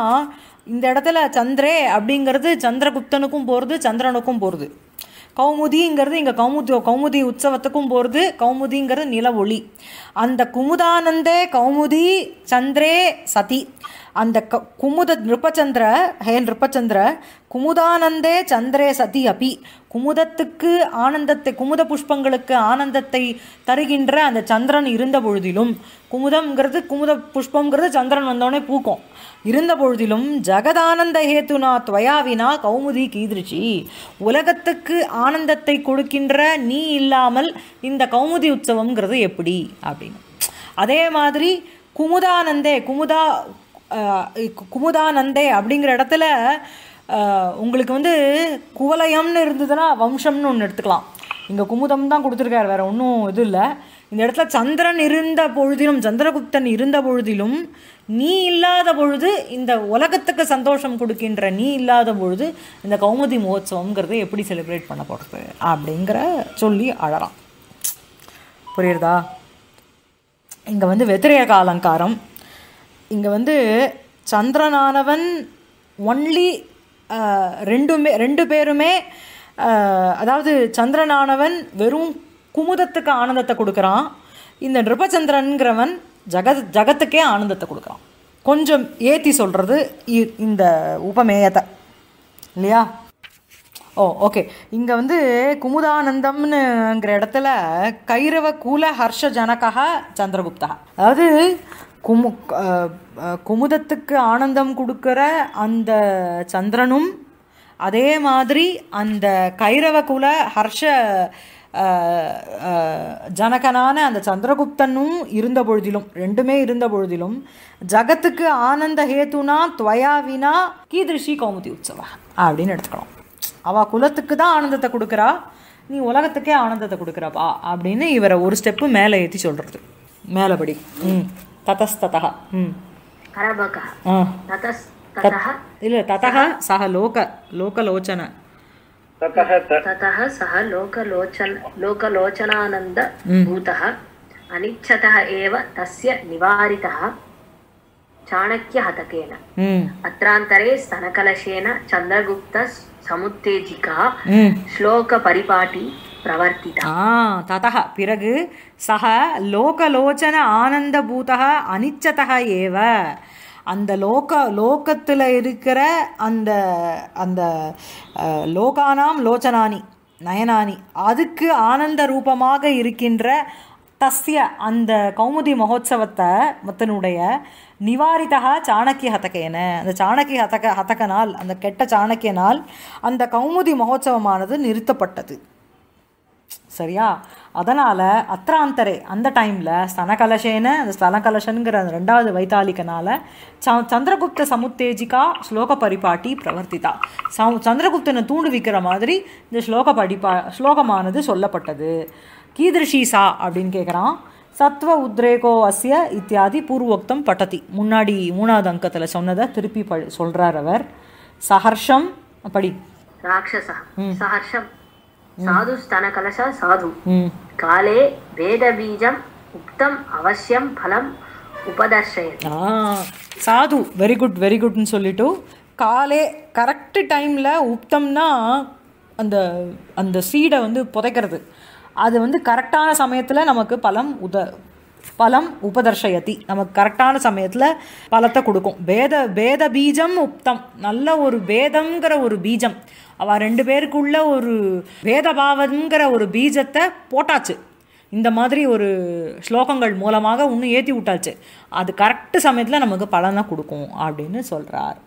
இந்த இடத்துல சந்திரே அப்படிங்கிறது சந்திரகுப்தனுக்கும் போகிறது சந்திரனுக்கும் போகிறது கௌமுதிங்கிறது இங்கே கௌமுதி கௌமுதி உற்சவத்துக்கும் போகிறது கௌமுதிங்கிறது நில ஒளி அந்த குமுதானந்தே கௌமுதி சந்திரே சதி அந்த க குமுத நிருபச்சந்திர ஹே நிருபச்சந்திர குமுதானந்தே சந்திரே சதி அபி குமுதத்துக்கு ஆனந்தத்தை குமுத புஷ்பங்களுக்கு ஆனந்தத்தை தருகின்ற அந்த சந்திரன் இருந்த பொழுதிலும் குமுதம்ங்கிறது குமுத புஷ்பங்கிறது சந்திரன் வந்தோடனே பூக்கும் இருந்த பொழுதிலும் ஜெகதானந்த ஹேத்துனா துவயாவினா கௌமுதி கீதிருச்சி உலகத்துக்கு ஆனந்தத்தை கொடுக்கின்ற நீ இல்லாமல் இந்த கௌமுதி உற்சவம்ங்கிறது எப்படி அப்படின்னு அதே மாதிரி குமுதானந்தே குமுதா குமுதானந்தே அப்படிங்கிற இடத்துல உங்களுக்கு வந்து குவலயம்னு இருந்ததுன்னா வம்சம்னு ஒன்று எடுத்துக்கலாம் இங்கே குமுதம் தான் கொடுத்துருக்காரு வேறு ஒன்றும் இது இல்லை இந்த இடத்துல சந்திரன் இருந்த பொழுதிலும் சந்திரகுப்தன் இருந்த பொழுதிலும் நீ இல்லாத பொழுது இந்த உலகத்துக்கு சந்தோஷம் கொடுக்கின்ற நீ இல்லாத பொழுது இந்த கௌமுதி மகோத்சவங்கிறத எப்படி செலிப்ரேட் பண்ண போகிறது அப்படிங்கிற சொல்லி அழறான் புரியுறதா இங்கே வந்து வெத்திரைய காலங்காரம் இங்கே வந்து சந்திரனானவன் ஒன்லி ரெண்டுமே ரெண்டு பேருமே அதாவது சந்திரனானவன் வெறும் குமுதத்துக்கு ஆனந்தத்தை கொடுக்குறான் இந்த நிருபச்சந்திரன்கிறவன் ஜகத் ஜகத்துக்கே ஆனந்தத்தை கொடுக்குறான் கொஞ்சம் ஏற்றி சொல்கிறது இந்த உபமேயத்தை இல்லையா ஓ ஓகே இங்கே வந்து குமுதானந்தம்னுங்கிற இடத்துல கைரவ கூல ஹர்ஷ ஜனகா சந்திரகுப்தா அதாவது குமு குமுதத்துக்கு ஆனந்தம் கொடுக்குற அந்த சந்திரனும் அதே மாதிரி அந்த கைரவ குல ஹர்ஷ ஜனகனான அந்த சந்திரகுப்தனும் இருந்த பொழுதிலும் ரெண்டுமே இருந்த பொழுதிலும் ஜகத்துக்கு ஆனந்த ஹேத்துனா துவயாவினா கீதிருஷி கௌமுதி உற்சவா அப்படின்னு எடுத்துக்கணும் அவ குலத்துக்கு தான் ஆனந்தத்தை கொடுக்குறா நீ உலகத்துக்கே ஆனந்தத்தை கொடுக்குறப்பா அப்படின்னு இவரை ஒரு ஸ்டெப்பு மேலே ஏற்றி சொல்கிறது மேலேபடி ம் తతస్తతః అరబకః తతస్తతః இல்ல ததஹ சஹ லோக லோகலோச்சன ततः ततः सः लोकलोचन लोकलोचनानन्दभूतः अनिच्छतः एव तस्य निवारितः चाणक्यहतकेन अत्रान्तरे स्तनकलशेन चन्द्रगुप्तसमुत्तेजिकः श्लोकपरिपाटी பிரவர்த்திதா தத பிறகு சக லோகலோச்சன ஆனந்தபூதக அனிச்சதக ஏவ அந்த லோக லோகத்தில் இருக்கிற அந்த அந்த லோகானாம் லோச்சனானி நயனானி அதுக்கு ஆனந்த ரூபமாக இருக்கின்ற தஸ்ய அந்த கௌமுதி மகோத்சவத்தை மத்தனுடைய நிவாரிதா சாணக்கிய ஹதகேன அந்த சாணக்கிய ஹதக ஹதகனால் அந்த கெட்ட சாணக்கியனால் அந்த கௌமுதி மகோத்சவமானது நிறுத்தப்பட்டது சரியா அதனால் அத்திராந்தரே அந்த டைமில் ஸ்தனகலசேன அந்த ஸ்தனகலசனுங்கிற ரெண்டாவது வைத்தாலிக்கனால் ச சந்திரகுப்த சமுத்தேஜிகா ஸ்லோக பரிபாட்டி பிரவர்த்திதா சம் சந்திரகுப்தனை விற்கிற மாதிரி இந்த ஸ்லோக படிப்பா ஸ்லோகமானது சொல்லப்பட்டது கீதிருஷீசா சா அப்படின்னு கேட்குறான் சத்வ உத்ரேகோ அஸ்ய இத்தியாதி பூர்வோக்தம் பட்டதி முன்னாடி மூணாவது அங்கத்தில் சொன்னதை திருப்பி ப சொல்கிறார் அவர் சஹர்ஷம் அப்படி ராட்சசம் சஹர்ஷம் சாது ஸ்தன கலச சாது காலே வேத பீஜம் ఉక్తం அவசியம் பலம் உபதர்ஷயன் சாது வெரி குட் வெரி குட்னு சொல்லிட்டு காலே கரெக்டு டைமில் உப்தம்னா அந்த அந்த சீடை வந்து புதைக்கிறது அது வந்து கரெக்டான சமயத்தில் நமக்கு பலம் உத பலம் உபதர்ஷயத்தி நமக்கு கரெக்டான சமயத்தில் பலத்தை கொடுக்கும் வேத வேத பீஜம் உப்தம் நல்ல ஒரு வேதங்கிற ஒரு பீஜம் அவள் ரெண்டு பேருக்குள்ள ஒரு வேதபாவங்கிற ஒரு பீஜத்தை போட்டாச்சு இந்த மாதிரி ஒரு ஸ்லோகங்கள் மூலமாக ஒன்று ஏற்றி விட்டாச்சு அது கரெக்டு சமயத்தில் நமக்கு பலனை கொடுக்கும் அப்படின்னு சொல்கிறார்